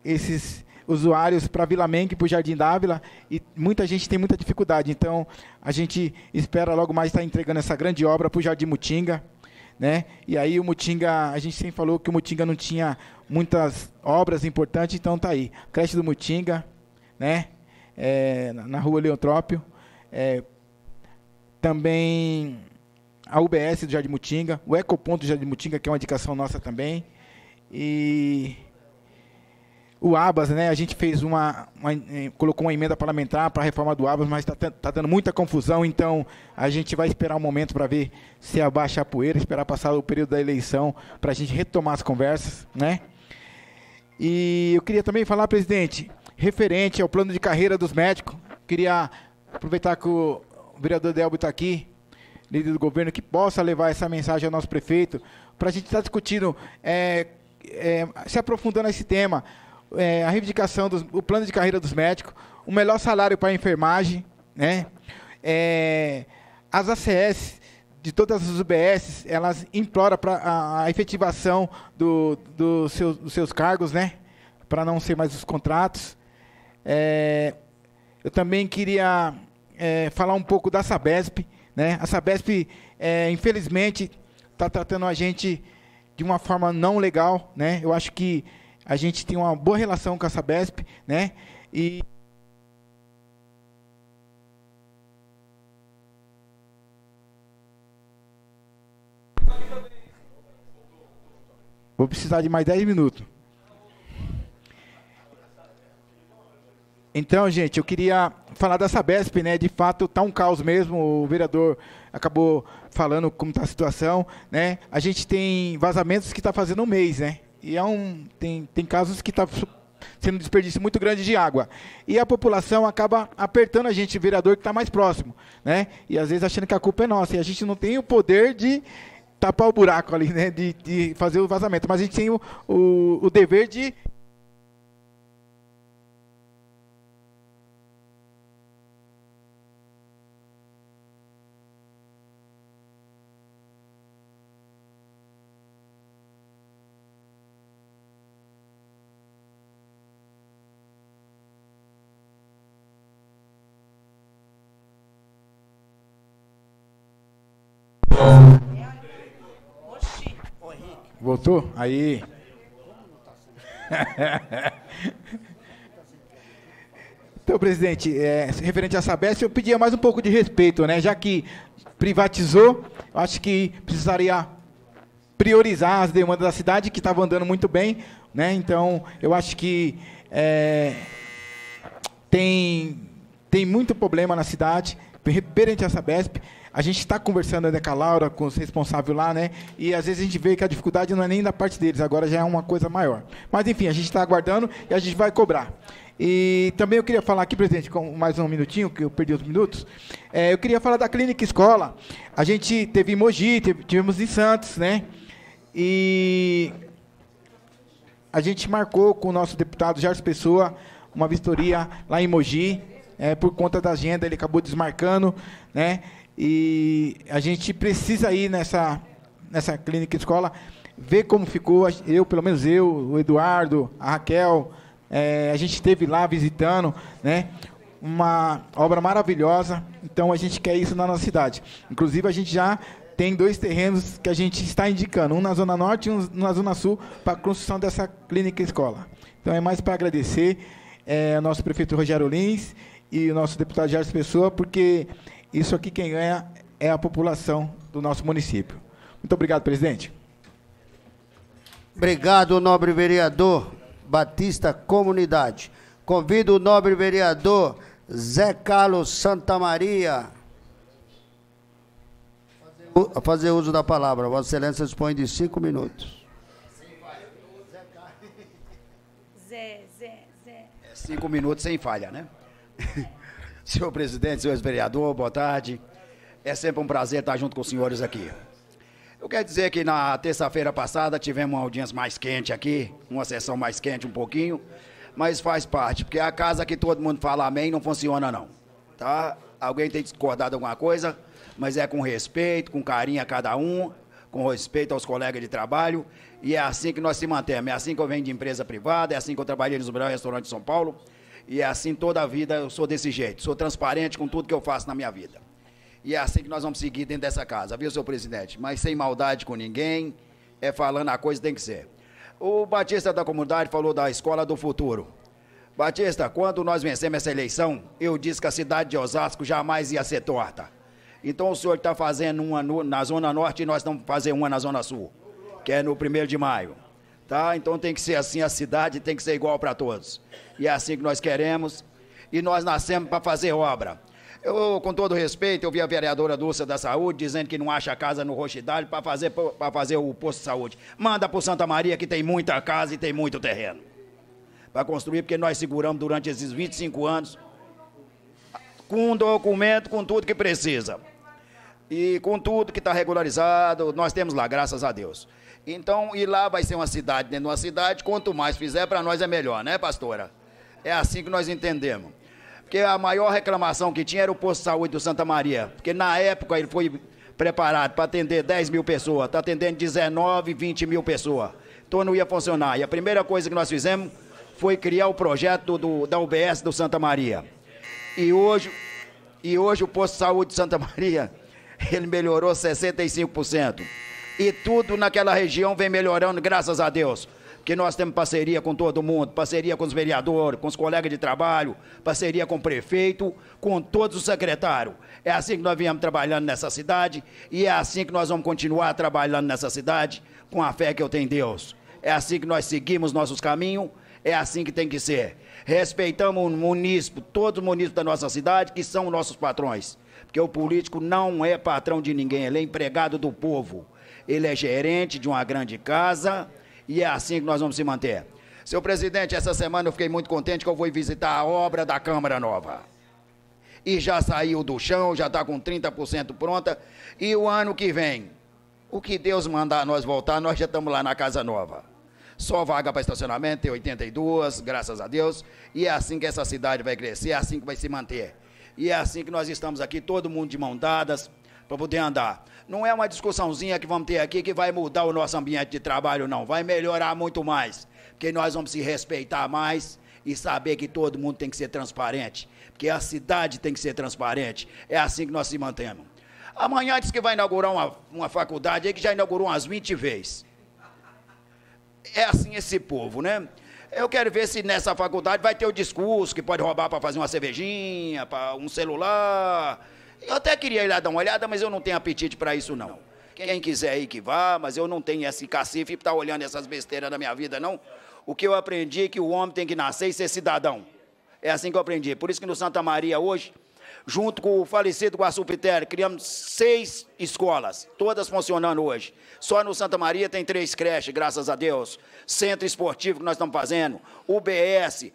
esses usuários para Vila Mengue, para o Jardim Dávila, e muita gente tem muita dificuldade. Então, a gente espera logo mais estar tá entregando essa grande obra para o Jardim Mutinga. Né? E aí o Mutinga, a gente sempre falou que o Mutinga não tinha muitas obras importantes, então tá aí. Creche do Mutinga, né? É, na rua Leotrópio. É, também a UBS do Jardim Mutinga, o Ecoponto do Jardim Mutinga, que é uma indicação nossa também. E o Abas, né? A gente fez uma, uma eh, colocou uma emenda parlamentar para a reforma do Abas, mas está tá dando tá muita confusão. Então a gente vai esperar um momento para ver se abaixa a poeira, esperar passar o período da eleição para a gente retomar as conversas, né? E eu queria também falar, presidente, referente ao plano de carreira dos médicos. Queria aproveitar que o vereador Delbo está aqui, líder do governo, que possa levar essa mensagem ao nosso prefeito para a gente estar tá discutindo, é, é, se aprofundando esse tema é, a reivindicação do plano de carreira dos médicos, o melhor salário para a enfermagem, né? É, as ACS de todas as UBS, elas imploram para a, a, efetivação do, do seu, dos seus cargos, né? Para não ser mais os contratos. É, eu também queria é, falar um pouco da Sabesp, né? A Sabesp, é, infelizmente, está tratando a gente de uma forma não legal, né? Eu acho que a gente tem uma boa relação com a Sabesp, né? E Vou precisar de mais 10 minutos. Então, gente, eu queria falar da Sabesp, né? De fato, tá um caos mesmo. O vereador acabou falando como está a situação, né? A gente tem vazamentos que está fazendo um mês, né? E é um, tem, tem casos que está sendo desperdício muito grande de água. E a população acaba apertando a gente, o vereador que está mais próximo. Né? E às vezes achando que a culpa é nossa. E a gente não tem o poder de tapar o buraco ali, né? de, de fazer o vazamento. Mas a gente tem o, o, o dever de Voltou? Aí. Então, presidente, é, referente à Sabesp, eu pedia mais um pouco de respeito, né? Já que privatizou, acho que precisaria priorizar as demandas da cidade, que estava andando muito bem, né? Então, eu acho que é, tem, tem muito problema na cidade, referente à Sabesp a gente está conversando né, com a Laura, com os responsáveis lá, né? E às vezes a gente vê que a dificuldade não é nem da parte deles, agora já é uma coisa maior. Mas enfim, a gente está aguardando e a gente vai cobrar. E também eu queria falar aqui, presidente, com mais um minutinho, que eu perdi os minutos. É, eu queria falar da Clínica Escola. A gente teve em Mogi, tivemos em Santos, né? E a gente marcou com o nosso deputado Jair Pessoa uma vistoria lá em Mogi. É, por conta da agenda, ele acabou desmarcando, né? E a gente precisa ir nessa, nessa clínica escola, ver como ficou. Eu, pelo menos eu, o Eduardo, a Raquel, é, a gente esteve lá visitando, né? Uma obra maravilhosa. Então a gente quer isso na nossa cidade. Inclusive a gente já tem dois terrenos que a gente está indicando, um na zona norte e um na zona sul para a construção dessa clínica escola. Então é mais para agradecer é, ao nosso prefeito Rogério Lins e o nosso deputado Jair Pessoa, porque isso aqui quem ganha é a população do nosso município. Muito obrigado, presidente. Obrigado, nobre vereador Batista Comunidade. Convido o nobre vereador Zé Carlos Santa Maria a fazer uso da palavra. Vossa Excelência dispõe de cinco minutos. Zé, Zé, Zé. É cinco minutos sem falha, né? Senhor presidente, senhor vereador, boa tarde. É sempre um prazer estar junto com os senhores aqui. Eu quero dizer que na terça-feira passada tivemos uma audiência mais quente aqui, uma sessão mais quente um pouquinho, mas faz parte, porque a casa que todo mundo fala amém não funciona não, tá? Alguém tem discordado alguma coisa, mas é com respeito, com carinho a cada um, com respeito aos colegas de trabalho, e é assim que nós se mantemos, é assim que eu venho de empresa privada, é assim que eu trabalhei no Brão Restaurante de São Paulo, e é assim toda a vida eu sou desse jeito. Sou transparente com tudo que eu faço na minha vida. E é assim que nós vamos seguir dentro dessa casa, viu, senhor presidente? Mas sem maldade com ninguém, é falando a coisa que tem que ser. O Batista da comunidade falou da escola do futuro. Batista, quando nós vencemos essa eleição, eu disse que a cidade de Osasco jamais ia ser torta. Então o senhor está fazendo uma no, na Zona Norte e nós estamos fazendo uma na Zona Sul, que é no 1 de maio tá? Então tem que ser assim, a cidade tem que ser igual para todos. E é assim que nós queremos. E nós nascemos para fazer obra. Eu, com todo respeito, eu vi a vereadora Dulce da Saúde dizendo que não acha casa no Rochidale para fazer, fazer o posto de saúde. Manda para Santa Maria, que tem muita casa e tem muito terreno para construir, porque nós seguramos durante esses 25 anos com documento, com tudo que precisa. E com tudo que está regularizado, nós temos lá, graças a Deus. Então, e lá vai ser uma cidade dentro de uma cidade, quanto mais fizer, para nós é melhor, né, pastora? É assim que nós entendemos. Porque a maior reclamação que tinha era o posto de saúde do Santa Maria. Porque na época ele foi preparado para atender 10 mil pessoas, está atendendo 19, 20 mil pessoas. Então não ia funcionar. E a primeira coisa que nós fizemos foi criar o projeto do, da UBS do Santa Maria. E hoje, e hoje o posto de saúde de Santa Maria, ele melhorou 65% e tudo naquela região vem melhorando, graças a Deus. Que nós temos parceria com todo mundo, parceria com os vereadores, com os colegas de trabalho, parceria com o prefeito, com todos os secretários. É assim que nós viemos trabalhando nessa cidade e é assim que nós vamos continuar trabalhando nessa cidade com a fé que eu tenho em Deus. É assim que nós seguimos nossos caminhos, é assim que tem que ser. Respeitamos o munícipe, todos os munícipes da nossa cidade, que são nossos patrões. Porque o político não é patrão de ninguém, ele é empregado do povo ele é gerente de uma grande casa e é assim que nós vamos se manter. Seu presidente, essa semana eu fiquei muito contente que eu fui visitar a obra da Câmara Nova. E já saiu do chão, já está com 30% pronta. E o ano que vem, o que Deus mandar nós voltar, nós já estamos lá na Casa Nova. Só vaga para estacionamento, tem 82, graças a Deus. E é assim que essa cidade vai crescer, é assim que vai se manter. E é assim que nós estamos aqui, todo mundo de mão dadas, para poder andar não é uma discussãozinha que vamos ter aqui que vai mudar o nosso ambiente de trabalho, não. Vai melhorar muito mais. Porque nós vamos se respeitar mais e saber que todo mundo tem que ser transparente. Porque a cidade tem que ser transparente. É assim que nós se mantemos. Amanhã diz que vai inaugurar uma, uma faculdade aí que já inaugurou umas 20 vezes. É assim esse povo, né? Eu quero ver se nessa faculdade vai ter o discurso que pode roubar para fazer uma cervejinha, para um celular eu até queria ir lá dar uma olhada, mas eu não tenho apetite para isso, não. Quem quiser ir que vá, mas eu não tenho esse cacife para estar tá olhando essas besteiras da minha vida, não. O que eu aprendi é que o homem tem que nascer e ser cidadão. É assim que eu aprendi. Por isso que no Santa Maria hoje, junto com o falecido Guaçupiter, criamos seis escolas, todas funcionando hoje. Só no Santa Maria tem três creches, graças a Deus. Centro esportivo que nós estamos fazendo, UBS,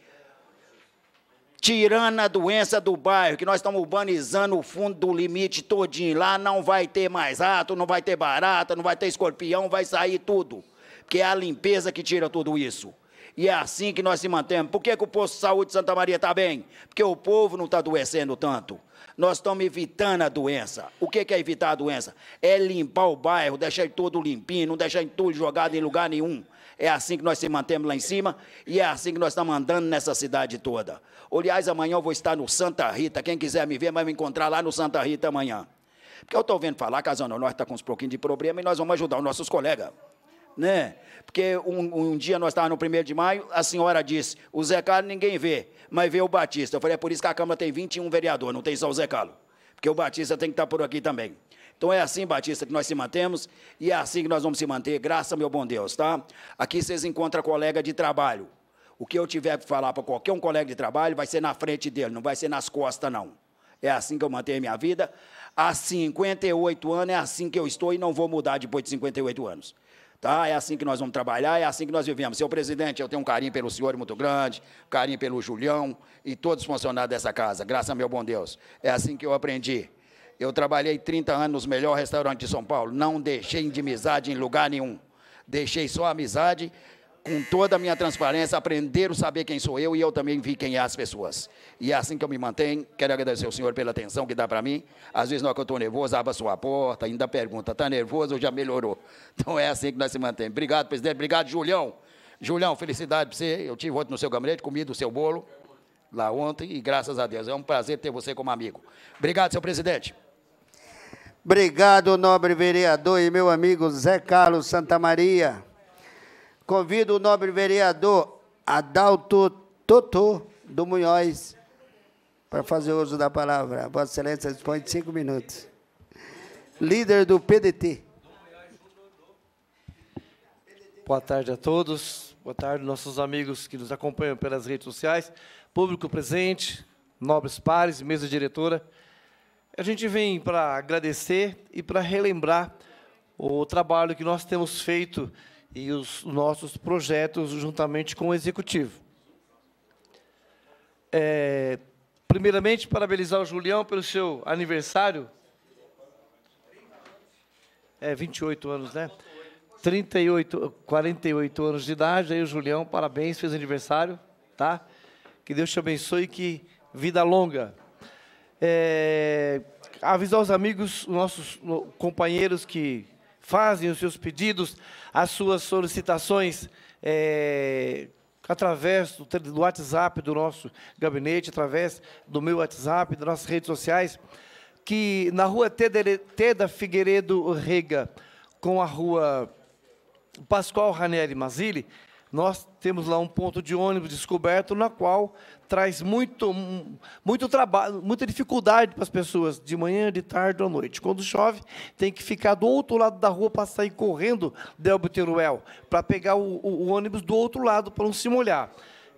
tirando a doença do bairro, que nós estamos urbanizando o fundo do limite todinho. Lá não vai ter mais rato, não vai ter barata, não vai ter escorpião, vai sair tudo. Porque é a limpeza que tira tudo isso. E é assim que nós se mantemos. Por que, que o posto de saúde de Santa Maria está bem? Porque o povo não está adoecendo tanto. Nós estamos evitando a doença. O que, que é evitar a doença? É limpar o bairro, deixar ele todo limpinho, não deixar ele tudo jogado em lugar nenhum. É assim que nós se mantemos lá em cima e é assim que nós estamos andando nessa cidade toda. Aliás, amanhã eu vou estar no Santa Rita. Quem quiser me ver, vai me encontrar lá no Santa Rita amanhã. Porque eu estou vendo falar que a Zona Norte está com uns pouquinhos de problema e nós vamos ajudar os nossos colegas. Né? Porque um, um dia nós estávamos no 1 de maio, a senhora disse: o Zé Carlos ninguém vê, mas vê o Batista. Eu falei: é por isso que a Câmara tem 21 vereadores, não tem só o Zé Carlos. Porque o Batista tem que estar tá por aqui também. Então é assim, Batista, que nós se mantemos e é assim que nós vamos se manter, graças ao meu bom Deus, tá? Aqui vocês encontram colega de trabalho. O que eu tiver para falar para qualquer um colega de trabalho vai ser na frente dele, não vai ser nas costas, não. É assim que eu mantenho a minha vida. Há 58 anos é assim que eu estou e não vou mudar depois de 58 anos. Tá? É assim que nós vamos trabalhar, é assim que nós vivemos. Senhor presidente, eu tenho um carinho pelo senhor muito grande, carinho pelo Julião e todos os funcionários dessa casa, graças a meu bom Deus. É assim que eu aprendi. Eu trabalhei 30 anos no melhor restaurante de São Paulo. Não deixei inimizade em lugar nenhum. Deixei só amizade, com toda a minha transparência, aprenderam a saber quem sou eu e eu também vi quem é as pessoas. E é assim que eu me mantenho. Quero agradecer ao senhor pela atenção que dá para mim. Às vezes, na hora que eu estou nervoso, abre a sua porta, ainda pergunta: está nervoso ou já melhorou? Então é assim que nós se mantém. Obrigado, presidente. Obrigado, Julião. Julião, felicidade para você. Eu tive ontem no seu gabinete, comi do seu bolo lá ontem e graças a Deus. É um prazer ter você como amigo. Obrigado, senhor presidente. Obrigado, nobre vereador e meu amigo Zé Carlos Santa Maria. Convido o nobre vereador Adalto Totô do Munhoz para fazer uso da palavra. Vossa Excelência dispõe de cinco minutos. Líder do PDT. Boa tarde a todos. Boa tarde, nossos amigos que nos acompanham pelas redes sociais, público presente, nobres pares, mesa diretora. A gente vem para agradecer e para relembrar o trabalho que nós temos feito e os nossos projetos juntamente com o executivo. É, primeiramente, parabenizar o Julião pelo seu aniversário. É, 28 anos, né? 38, 48 anos de idade. Aí o Julião, parabéns, fez aniversário, tá? Que Deus te abençoe e que vida longa. É, avisar os amigos, nossos companheiros que fazem os seus pedidos, as suas solicitações é, através do, do WhatsApp do nosso gabinete, através do meu WhatsApp, das nossas redes sociais, que na rua Teda Figueiredo Rega, com a rua Pascoal Ranieri Mazili, nós temos lá um ponto de ônibus descoberto, na qual traz muito, muito trabalho, muita dificuldade para as pessoas, de manhã, de tarde ou à noite. Quando chove, tem que ficar do outro lado da rua para sair correndo Delbo Teruel, para pegar o, o, o, ônibus do outro lado para não se molhar.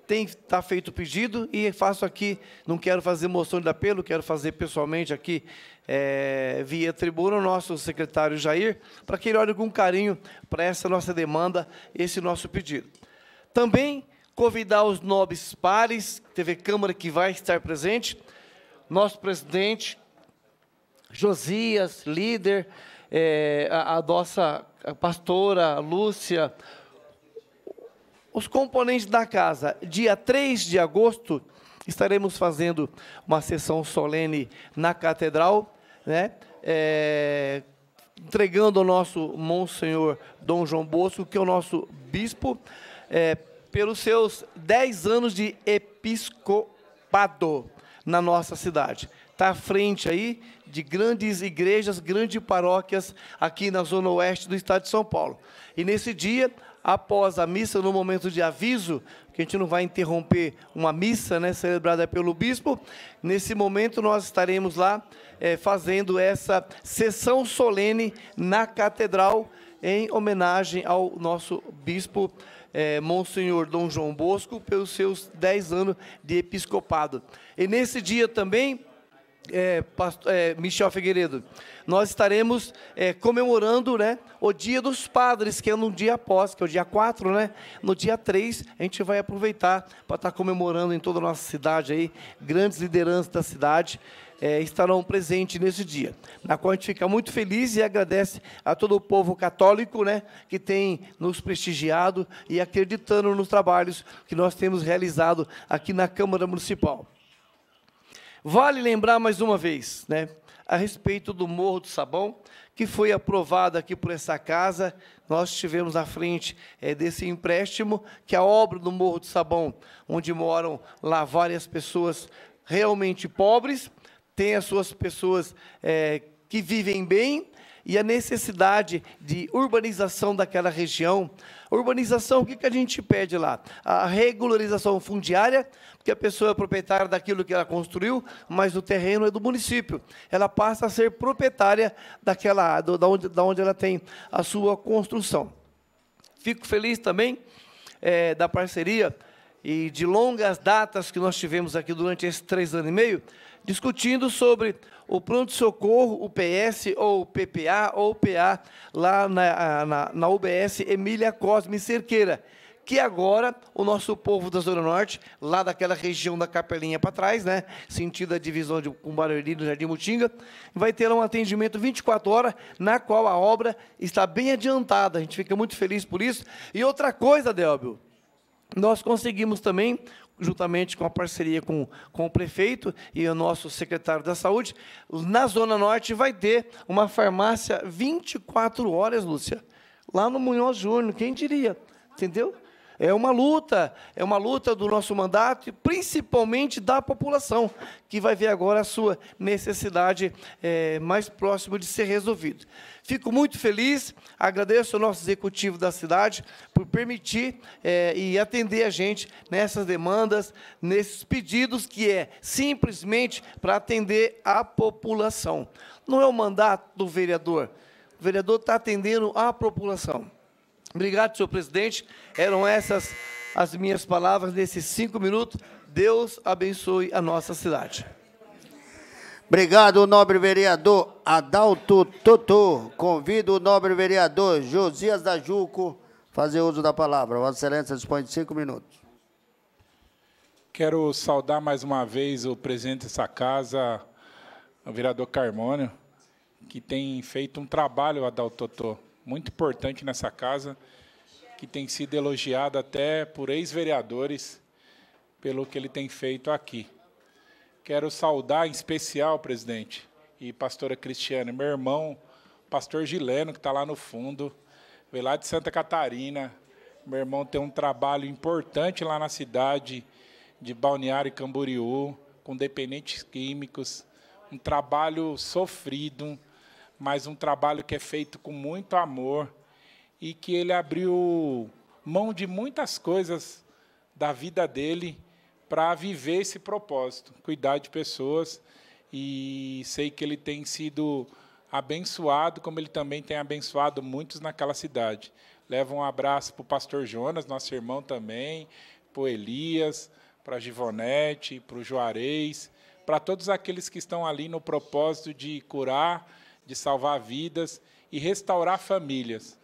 Tem, está feito o pedido e faço aqui, não quero fazer moção de apelo, quero fazer pessoalmente aqui, é, via tribuna, o nosso secretário Jair, para que ele olhe com carinho para essa nossa demanda, esse nosso pedido. Também convidar os nobres pares, TV Câmara que vai estar presente, nosso presidente, Josias, líder, é, a, a, nossa pastora Lúcia, os componentes da casa. Dia 3 de agosto estaremos fazendo uma sessão solene na catedral, né? É, entregando ao nosso Monsenhor Dom João Bosco, que é o nosso bispo, é, pelos seus 10 anos de episcopado na nossa cidade. Está à frente aí de grandes igrejas, grandes paróquias aqui na zona oeste do estado de São Paulo. E nesse dia, após a missa, no momento de aviso, que a gente não vai interromper uma missa né, celebrada pelo bispo, nesse momento nós estaremos lá é, fazendo essa sessão solene na catedral em homenagem ao nosso bispo é, Monsenhor Dom João Bosco pelos seus 10 anos de episcopado. E nesse dia também, é, pastor, é, Michel Figueiredo, nós estaremos é, comemorando né, o Dia dos Padres, que é no dia após, que é o dia 4, né? No dia 3, a gente vai aproveitar para estar comemorando em toda a nossa cidade aí, grandes lideranças da cidade, é, estarão presentes nesse dia, na qual a gente fica muito feliz e agradece a todo o povo católico né, que tem nos prestigiado e acreditando nos trabalhos que nós temos realizado aqui na Câmara Municipal. Vale lembrar mais uma vez né, a respeito do Morro do Sabão, que foi aprovado aqui por essa casa. Nós estivemos à frente é, desse empréstimo, que é a obra do Morro do Sabão, onde moram lá várias pessoas realmente pobres, tem as suas pessoas é, que vivem bem e a necessidade de urbanização daquela região. Urbanização, o que, que a gente pede lá? A regularização fundiária, porque a pessoa é proprietária daquilo que ela construiu, mas o terreno é do município. Ela passa a ser proprietária daquela do, da, onde, da onde ela tem a sua construção. Fico feliz também é, da parceria e de longas datas que nós tivemos aqui durante esses três anos e meio, discutindo sobre o pronto-socorro, o PS ou PPA ou PA, lá na, na, na UBS Emília Cosme Cerqueira, que agora o nosso povo da Zona Norte, lá daquela região da Capelinha para trás, né, sentido a divisão de Cumbariri do Jardim Mutinga, vai ter um atendimento 24 horas, na qual a obra está bem adiantada. A gente fica muito feliz por isso. E outra coisa, Delbio, nós conseguimos também, juntamente com a parceria com, com o prefeito e o nosso secretário da Saúde, na Zona Norte vai ter uma farmácia 24 horas, Lúcia. Lá no Munhoz Júnior, quem diria? Entendeu? É uma luta, é uma luta do nosso mandato e principalmente da população, que vai ver agora a sua necessidade é, mais próxima de ser resolvida. Fico muito feliz, agradeço ao nosso executivo da cidade por permitir é, e atender a gente nessas demandas, nesses pedidos, que é simplesmente para atender a população. Não é o mandato do vereador, o vereador está atendendo a população. Obrigado, senhor presidente. Eram essas as minhas palavras nesses cinco minutos. Deus abençoe a nossa cidade. Obrigado, nobre vereador Adalto Totô. Convido o nobre vereador Josias da Juco a fazer uso da palavra. Vossa Excelência dispõe de cinco minutos. Quero saudar mais uma vez o presidente dessa casa, o vereador Carmônio, que tem feito um trabalho, Adalto Totô, muito importante nessa casa, que tem sido elogiado até por ex-vereadores pelo que ele tem feito aqui. Quero saudar em especial, presidente, e pastora Cristiane, meu irmão, pastor Gileno, que está lá no fundo, veio lá de Santa Catarina. Meu irmão tem um trabalho importante lá na cidade de Balneário e Camboriú, com dependentes químicos, um trabalho sofrido, mas um trabalho que é feito com muito amor e que ele abriu mão de muitas coisas da vida dele para viver esse propósito, cuidar de pessoas. E sei que ele tem sido abençoado, como ele também tem abençoado muitos naquela cidade. Leva um abraço para o pastor Jonas, nosso irmão também, para o Elias, para a Givonete, para o Juarez, para todos aqueles que estão ali no propósito de curar de salvar vidas e restaurar famílias.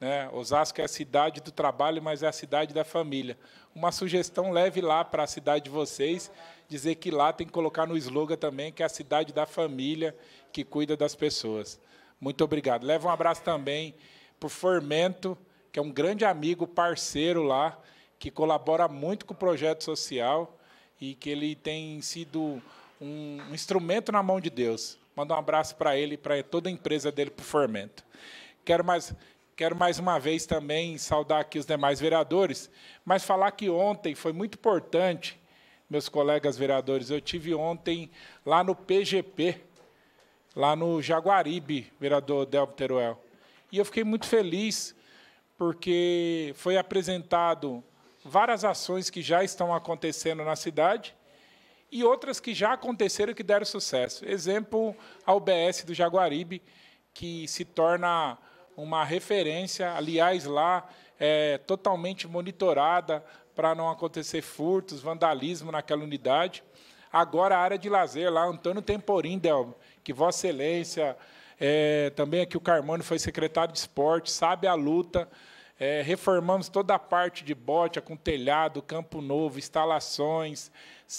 Né? Osasco é a cidade do trabalho, mas é a cidade da família. Uma sugestão leve lá para a cidade de vocês, dizer que lá tem que colocar no slogan também que é a cidade da família que cuida das pessoas. Muito obrigado. Leva um abraço também para o Formento, que é um grande amigo, parceiro lá, que colabora muito com o projeto social e que ele tem sido um instrumento na mão de Deus Manda um abraço para ele e para toda a empresa dele para o Formento. Quero mais, quero mais uma vez também saudar aqui os demais vereadores, mas falar que ontem foi muito importante, meus colegas vereadores. Eu tive ontem lá no PGP, lá no Jaguaribe, vereador Delvo Teruel. E eu fiquei muito feliz porque foi apresentado várias ações que já estão acontecendo na cidade e outras que já aconteceram e que deram sucesso. Exemplo, a UBS do Jaguaribe, que se torna uma referência, aliás, lá é totalmente monitorada para não acontecer furtos, vandalismo naquela unidade. Agora, a área de lazer lá, Antônio Temporim, Delmo, que Vossa Excelência, é, também aqui o Carmano foi secretário de esporte, sabe a luta é, reformamos toda a parte de bote, com telhado, campo novo, instalações,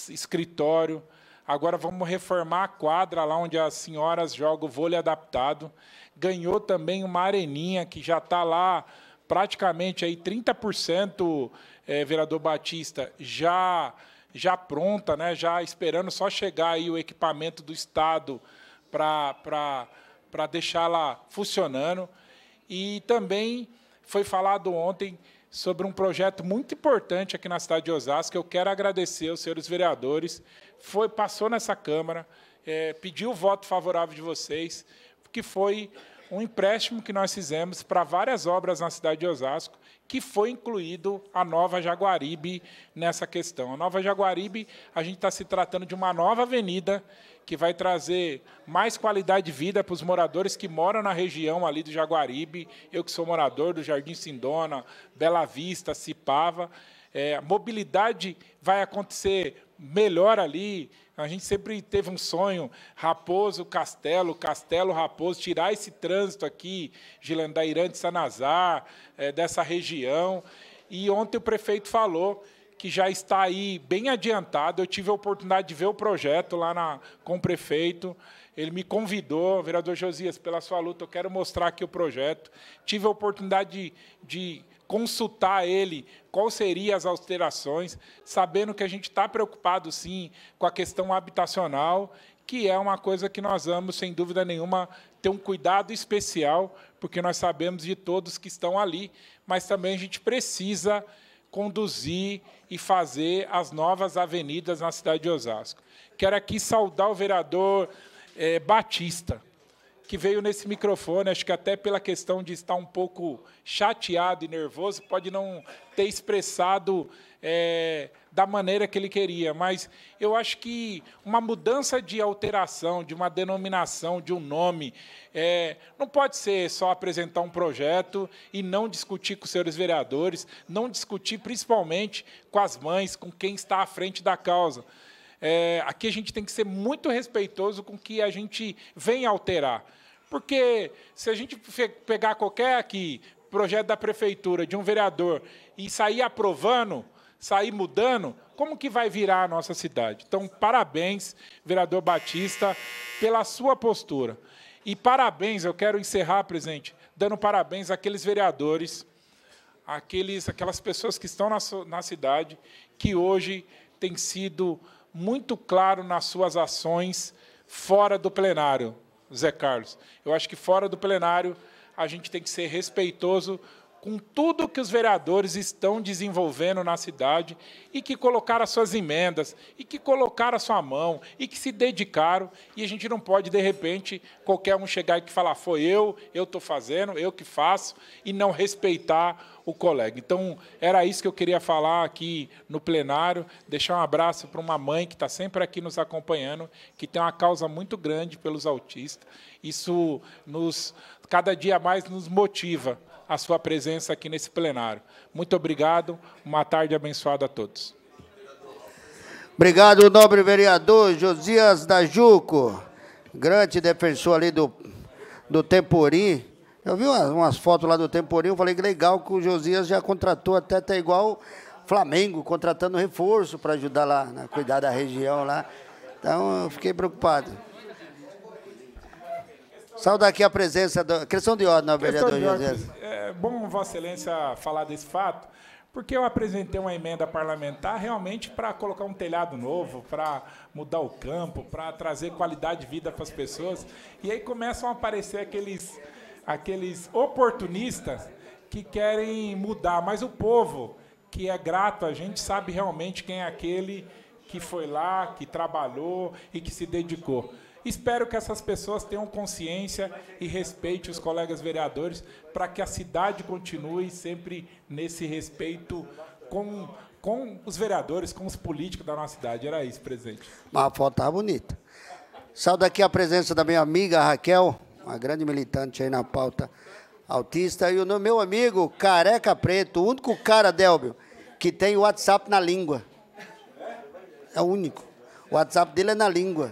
escritório. Agora vamos reformar a quadra lá onde as senhoras jogam vôlei adaptado. Ganhou também uma areninha que já está lá praticamente aí 30%, é, vereador Batista, já já pronta, né? já esperando só chegar aí o equipamento do Estado para deixá-la funcionando. E também foi falado ontem sobre um projeto muito importante aqui na cidade de Osasco. Eu quero agradecer aos senhores vereadores. Foi, passou nessa Câmara, é, pediu o voto favorável de vocês, que foi um empréstimo que nós fizemos para várias obras na cidade de Osasco, que foi incluído a Nova Jaguaribe nessa questão. A Nova Jaguaribe, a gente está se tratando de uma nova avenida que vai trazer mais qualidade de vida para os moradores que moram na região ali do Jaguaribe. Eu que sou morador do Jardim Sindona, Bela Vista, Cipava. É, mobilidade vai acontecer melhor ali, a gente sempre teve um sonho, Raposo, Castelo, Castelo, Raposo, tirar esse trânsito aqui, Gilandairã de Sanazar, é, dessa região. E ontem o prefeito falou que já está aí bem adiantado. Eu tive a oportunidade de ver o projeto lá na, com o prefeito. Ele me convidou, vereador Josias, pela sua luta, eu quero mostrar aqui o projeto. Tive a oportunidade de, de consultar ele quais seriam as alterações, sabendo que a gente está preocupado, sim, com a questão habitacional, que é uma coisa que nós vamos, sem dúvida nenhuma, ter um cuidado especial, porque nós sabemos de todos que estão ali, mas também a gente precisa conduzir e fazer as novas avenidas na cidade de Osasco. Quero aqui saudar o vereador eh, Batista que veio nesse microfone, acho que até pela questão de estar um pouco chateado e nervoso, pode não ter expressado é, da maneira que ele queria, mas eu acho que uma mudança de alteração, de uma denominação, de um nome, é, não pode ser só apresentar um projeto e não discutir com os senhores vereadores, não discutir principalmente com as mães, com quem está à frente da causa. É, aqui a gente tem que ser muito respeitoso com o que a gente vem alterar. Porque se a gente pegar qualquer aqui projeto da prefeitura, de um vereador, e sair aprovando, sair mudando, como que vai virar a nossa cidade? Então, parabéns, vereador Batista, pela sua postura. E parabéns, eu quero encerrar, presidente, dando parabéns àqueles vereadores, àqueles, àquelas pessoas que estão na, na cidade, que hoje têm sido muito claro nas suas ações fora do plenário, Zé Carlos. Eu acho que fora do plenário a gente tem que ser respeitoso com tudo que os vereadores estão desenvolvendo na cidade e que colocaram suas emendas, e que colocaram a sua mão, e que se dedicaram, e a gente não pode, de repente, qualquer um chegar e falar, foi eu, eu estou fazendo, eu que faço, e não respeitar o colega. Então, era isso que eu queria falar aqui no plenário, deixar um abraço para uma mãe que está sempre aqui nos acompanhando, que tem uma causa muito grande pelos autistas. Isso nos cada dia mais nos motiva a sua presença aqui nesse plenário. Muito obrigado, uma tarde abençoada a todos. Obrigado, nobre vereador Josias da Juco, grande defensor ali do, do Temporim Eu vi umas, umas fotos lá do Temporim eu falei que legal que o Josias já contratou até até igual Flamengo, contratando reforço para ajudar lá, né, cuidar da região lá. Então, eu fiquei preocupado. Saudar aqui a presença da Questão de ordem, nobre vereador José é bom Vossa Excelência falar desse fato, porque eu apresentei uma emenda parlamentar realmente para colocar um telhado novo, para mudar o campo, para trazer qualidade de vida para as pessoas. E aí começam a aparecer aqueles, aqueles oportunistas que querem mudar, mas o povo que é grato, a gente sabe realmente quem é aquele que foi lá, que trabalhou e que se dedicou. Espero que essas pessoas tenham consciência e respeite os colegas vereadores para que a cidade continue sempre nesse respeito com, com os vereadores, com os políticos da nossa cidade. Era isso, presidente. Mas a foto tá bonita. Saúdo aqui a presença da minha amiga Raquel, uma grande militante aí na pauta autista, e o meu amigo Careca Preto, o único cara, Delbio, que tem o WhatsApp na língua. É o único. O WhatsApp dele é na língua.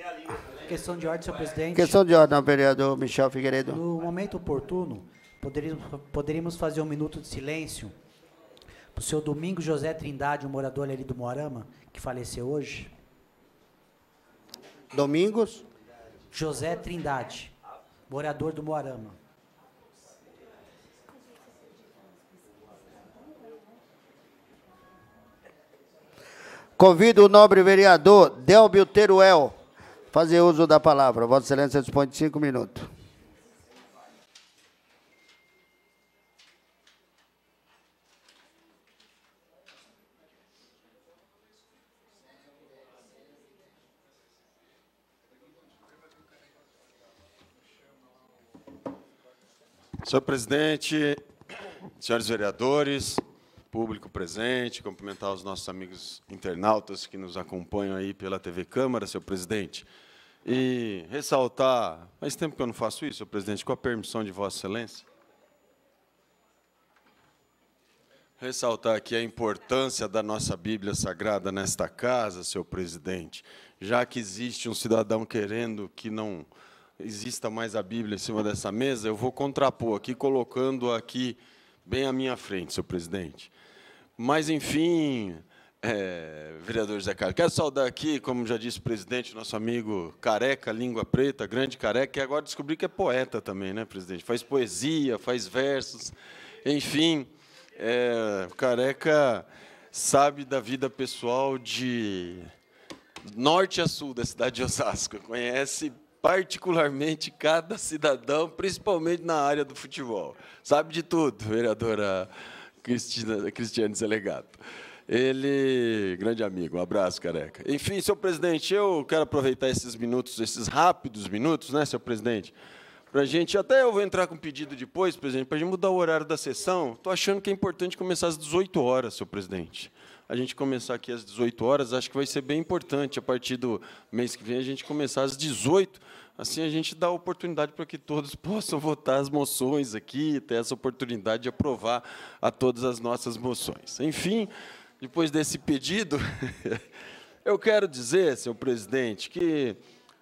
Questão de ordem, senhor presidente. Questão de ordem, vereador Michel Figueiredo. No momento oportuno, poderíamos, poderíamos fazer um minuto de silêncio para o senhor Domingo José Trindade, um morador ali do Moarama, que faleceu hoje. Domingos? José Trindade, morador do Moarama. Convido o nobre vereador Delbio Teruel fazer uso da palavra. Vossa Excelência dispõe de cinco minutos. Senhor presidente, senhores vereadores, público presente, cumprimentar os nossos amigos internautas que nos acompanham aí pela TV Câmara, seu presidente. E ressaltar, faz tempo que eu não faço isso, senhor presidente, com a permissão de Vossa Excelência. Ressaltar aqui a importância da nossa Bíblia Sagrada nesta casa, senhor presidente, já que existe um cidadão querendo que não exista mais a Bíblia em cima dessa mesa, eu vou contrapor aqui, colocando aqui bem à minha frente, senhor presidente. Mas, enfim, é, vereador Zé Carlos, quero saudar aqui, como já disse o presidente, nosso amigo careca, língua preta, grande careca, que agora descobri que é poeta também, né, presidente? Faz poesia, faz versos, enfim, é, careca sabe da vida pessoal de norte a sul da cidade de Osasco, conhece particularmente cada cidadão, principalmente na área do futebol. Sabe de tudo, vereadora ah, Cristina, Cristiane Zelegato. Ele, grande amigo, um abraço, careca. Enfim, senhor presidente, eu quero aproveitar esses minutos, esses rápidos minutos, né, senhor presidente, para a gente, até eu vou entrar com um pedido depois, presidente, para a gente mudar o horário da sessão. Estou achando que é importante começar às 18 horas, senhor presidente a gente começar aqui às 18 horas, acho que vai ser bem importante a partir do mês que vem a gente começar às 18. Assim a gente dá oportunidade para que todos possam votar as moções aqui, ter essa oportunidade de aprovar a todas as nossas moções. Enfim, depois desse pedido, eu quero dizer, senhor presidente, que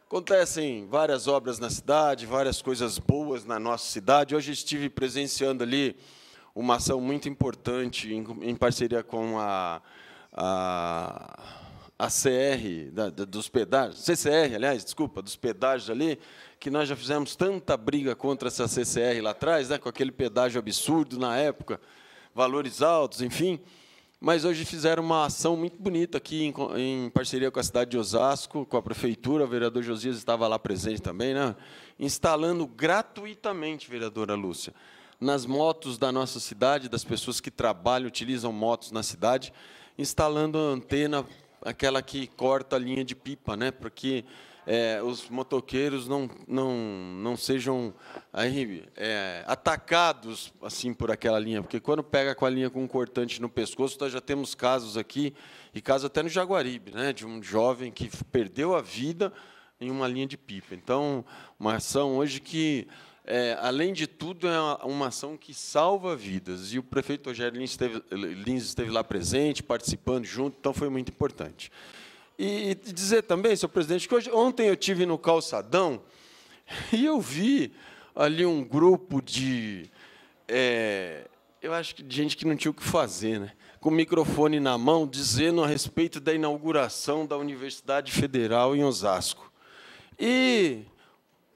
Acontecem várias obras na cidade, várias coisas boas na nossa cidade. Hoje estive presenciando ali uma ação muito importante em, em parceria com a, a, a CR da, da, dos pedágios, CCR, aliás, desculpa, dos pedágios ali, que nós já fizemos tanta briga contra essa CCR lá atrás, né, com aquele pedágio absurdo na época, valores altos, enfim. Mas hoje fizeram uma ação muito bonita aqui em, em parceria com a cidade de Osasco, com a prefeitura, o vereador Josias estava lá presente também, né? instalando gratuitamente, vereadora Lúcia, nas motos da nossa cidade, das pessoas que trabalham, utilizam motos na cidade, instalando a antena, aquela que corta a linha de pipa, né? Porque é, os motoqueiros não, não, não sejam aí, é, atacados assim por aquela linha, porque quando pega com a linha com um cortante no pescoço, nós já temos casos aqui, e casos até no Jaguaribe, né, de um jovem que perdeu a vida em uma linha de pipa. Então, uma ação hoje que é, além de tudo, é uma, uma, ação que salva vidas. E o prefeito Rogério Lins esteve, Lins esteve lá presente, participando junto, então foi muito importante. E, e dizer também, senhor presidente, que hoje, ontem eu tive no calçadão e eu vi ali um grupo de. É, eu acho que de gente que não tinha o que fazer, né? com o microfone na mão, dizendo a respeito da inauguração da Universidade Federal em Osasco. E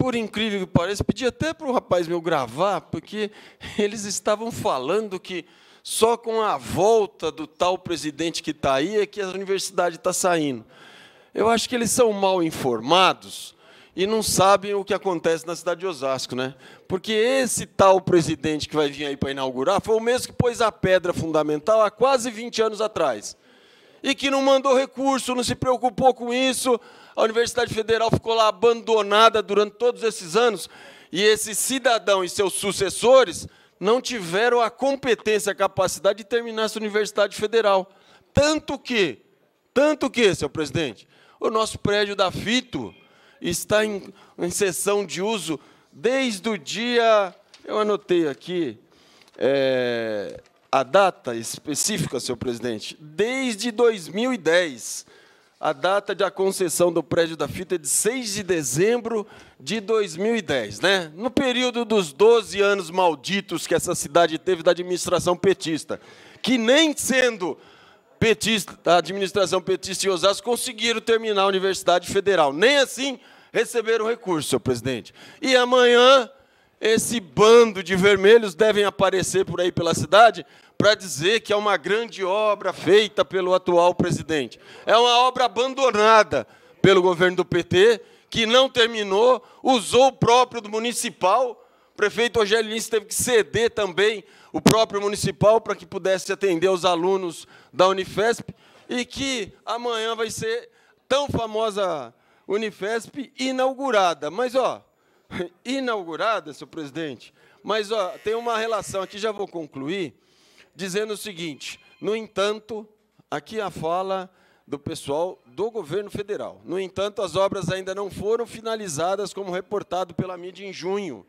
por incrível que pareça, pedi até para um rapaz meu gravar, porque eles estavam falando que só com a volta do tal presidente que está aí é que a universidade está saindo. Eu acho que eles são mal informados e não sabem o que acontece na cidade de Osasco, né? Porque esse tal presidente que vai vir aí para inaugurar foi o mesmo que pôs a pedra fundamental há quase 20 anos atrás. E que não mandou recurso, não se preocupou com isso, a Universidade Federal ficou lá abandonada durante todos esses anos e esse cidadão e seus sucessores não tiveram a competência, a capacidade de terminar essa Universidade Federal. Tanto que, tanto que, senhor presidente, o nosso prédio da Fito está em, em sessão de uso desde o dia. Eu anotei aqui é, a data específica, senhor presidente, desde 2010 a data de a concessão do prédio da fita é de 6 de dezembro de 2010, né? No período dos 12 anos malditos que essa cidade teve da administração petista, que nem sendo petista, a administração petista e Osasco conseguiram terminar a Universidade Federal, nem assim receberam recurso, senhor presidente. E amanhã esse bando de vermelhos devem aparecer por aí pela cidade para dizer que é uma grande obra feita pelo atual presidente. É uma obra abandonada pelo governo do PT, que não terminou, usou o próprio do municipal. O prefeito Rogério Lins teve que ceder também o próprio municipal para que pudesse atender os alunos da Unifesp e que amanhã vai ser tão famosa Unifesp inaugurada. Mas, ó, inaugurada, senhor presidente, mas ó, tem uma relação aqui, já vou concluir, dizendo o seguinte: no entanto, aqui a fala do pessoal do governo federal. No entanto, as obras ainda não foram finalizadas, como reportado pela mídia em junho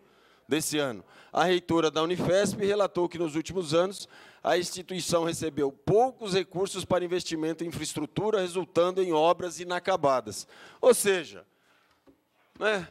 desse ano. A reitora da Unifesp relatou que, nos últimos anos, a instituição recebeu poucos recursos para investimento em infraestrutura, resultando em obras inacabadas. Ou seja, né,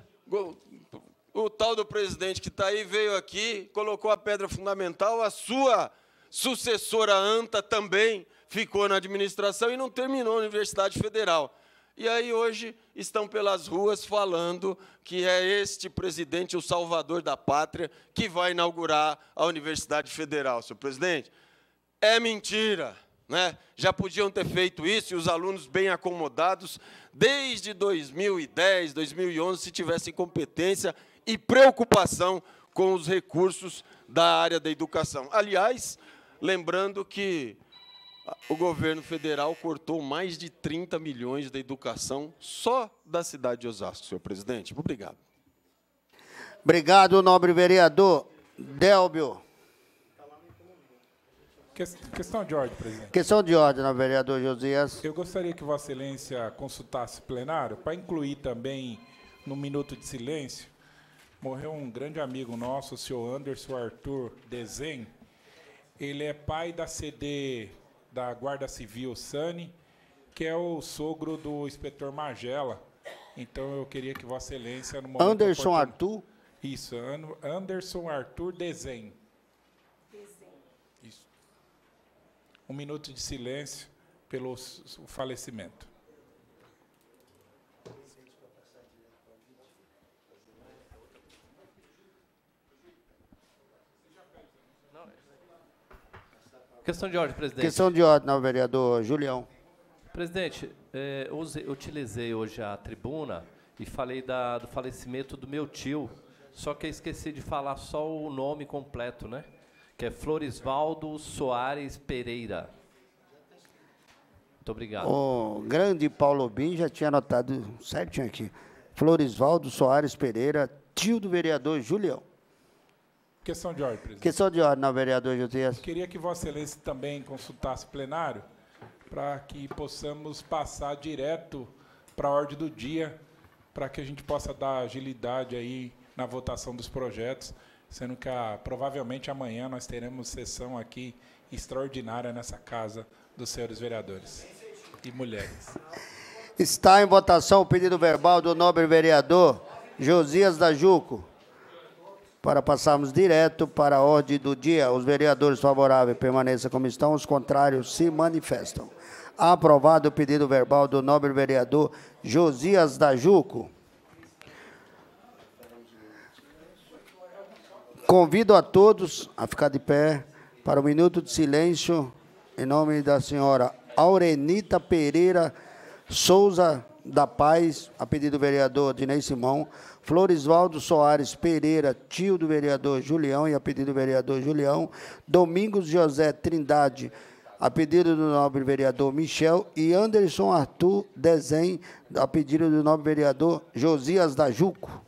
o tal do presidente que está aí veio aqui, colocou a pedra fundamental, a sua sucessora anta também ficou na administração e não terminou a Universidade Federal. E aí hoje estão pelas ruas falando que é este presidente o salvador da pátria que vai inaugurar a Universidade Federal, senhor presidente. É mentira, né? Já podiam ter feito isso e os alunos bem acomodados desde 2010, 2011, se tivessem competência e preocupação com os recursos da área da educação. Aliás, Lembrando que o governo federal cortou mais de 30 milhões da educação só da cidade de Osasco, senhor presidente. Obrigado. Obrigado, nobre vereador. Délbio. questão de ordem, presidente. Questão de ordem, nobre vereador Josias. Eu gostaria que Vossa Excelência consultasse o plenário para incluir também, no minuto de silêncio, morreu um grande amigo nosso, o senhor Anderson Arthur Desenho ele é pai da CD da Guarda Civil Sani, que é o sogro do inspetor Magela. Então eu queria que Vossa Excelência no Anderson oportuno... Arthur? Isso, Anderson Arthur Desenho. Desenho. Isso. Um minuto de silêncio pelo falecimento. Questão de ordem, presidente. Questão de ordem, não, vereador Julião. Presidente, eh, utilizei hoje a tribuna e falei da, do falecimento do meu tio, só que eu esqueci de falar só o nome completo, né? Que é Floresvaldo Soares Pereira. Muito obrigado. O grande Paulo Bin já tinha anotado certinho aqui. Floresvaldo Soares Pereira, tio do vereador Julião. Questão de ordem, presidente. Questão de ordem, não, vereador Josias. Queria que Vossa Excelência também consultasse plenário para que possamos passar direto para a ordem do dia, para que a gente possa dar agilidade aí na votação dos projetos, sendo que a, ah, provavelmente amanhã nós teremos sessão aqui extraordinária nessa casa dos senhores vereadores e mulheres. Está em votação o pedido verbal do nobre vereador Josias da Juco para passarmos direto para a ordem do dia. Os vereadores favoráveis permaneçam como estão, os contrários se manifestam. Aprovado o pedido verbal do nobre vereador Josias Dajuco. Convido a todos a ficar de pé para um minuto de silêncio em nome da senhora Aurenita Pereira Souza da Paz, a pedido do vereador Dinei Simão, Florisvaldo Soares Pereira, tio do vereador Julião e a pedido do vereador Julião, Domingos José Trindade, a pedido do nobre vereador Michel e Anderson Arthur Desen, a pedido do nobre vereador Josias da Juco.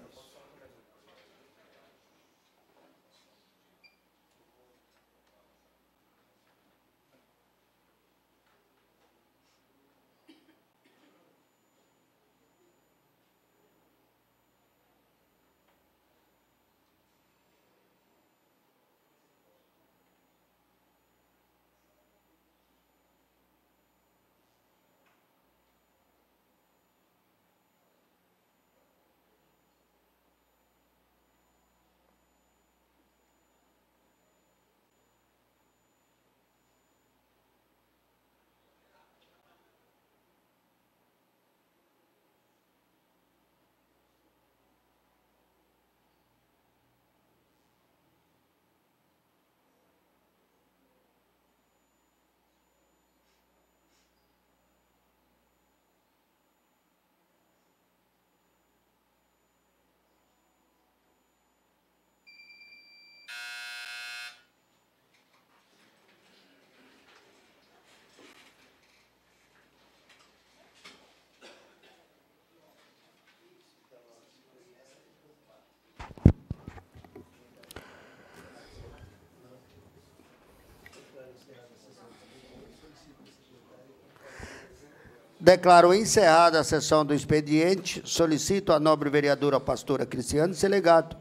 Declaro encerrada a sessão do expediente. Solicito à nobre vereadora pastora Cristiane Selegato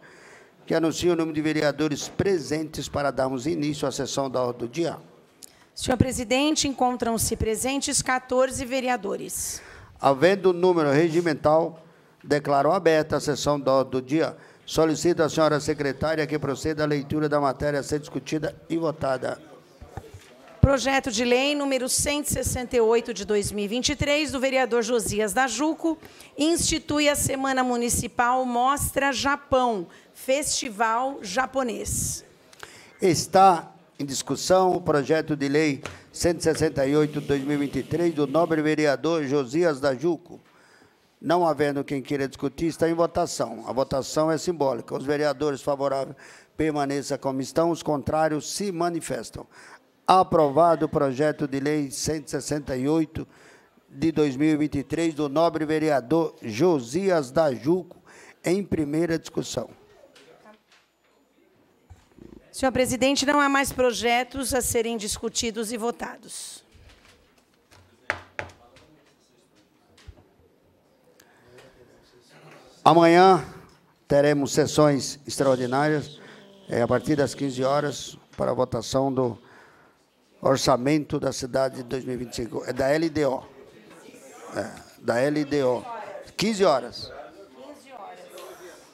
que anuncie o número de vereadores presentes para darmos início à sessão da ordem do dia. Senhor presidente, encontram-se presentes 14 vereadores. Havendo o número regimental, declaro aberta a sessão da ordem do dia. Solicito à senhora secretária que proceda à leitura da matéria a ser discutida e votada. Projeto de lei número 168 de 2023 do vereador Josias da Juco institui a Semana Municipal Mostra Japão, Festival Japonês. Está em discussão o projeto de lei 168-2023 do nobre vereador Josias da Juco, Não havendo quem queira discutir, está em votação. A votação é simbólica. Os vereadores favoráveis permaneçam como estão, os contrários se manifestam. Aprovado o projeto de lei 168 de 2023 do nobre vereador Josias da Juco em primeira discussão. Senhor presidente, não há mais projetos a serem discutidos e votados. Amanhã teremos sessões extraordinárias, é, a partir das 15 horas, para a votação do orçamento da cidade de 2025. É da LDO. É, da LDO. 15 horas.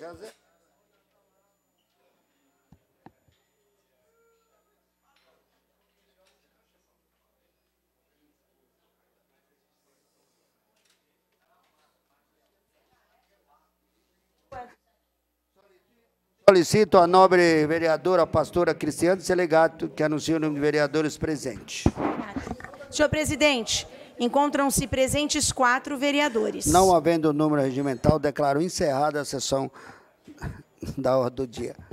José. Solicito a nobre vereadora, a pastora Cristiane Selegato, que anuncie o número de vereadores presentes. Senhor presidente, Encontram-se presentes quatro vereadores. Não havendo número regimental, declaro encerrada a sessão da hora do dia.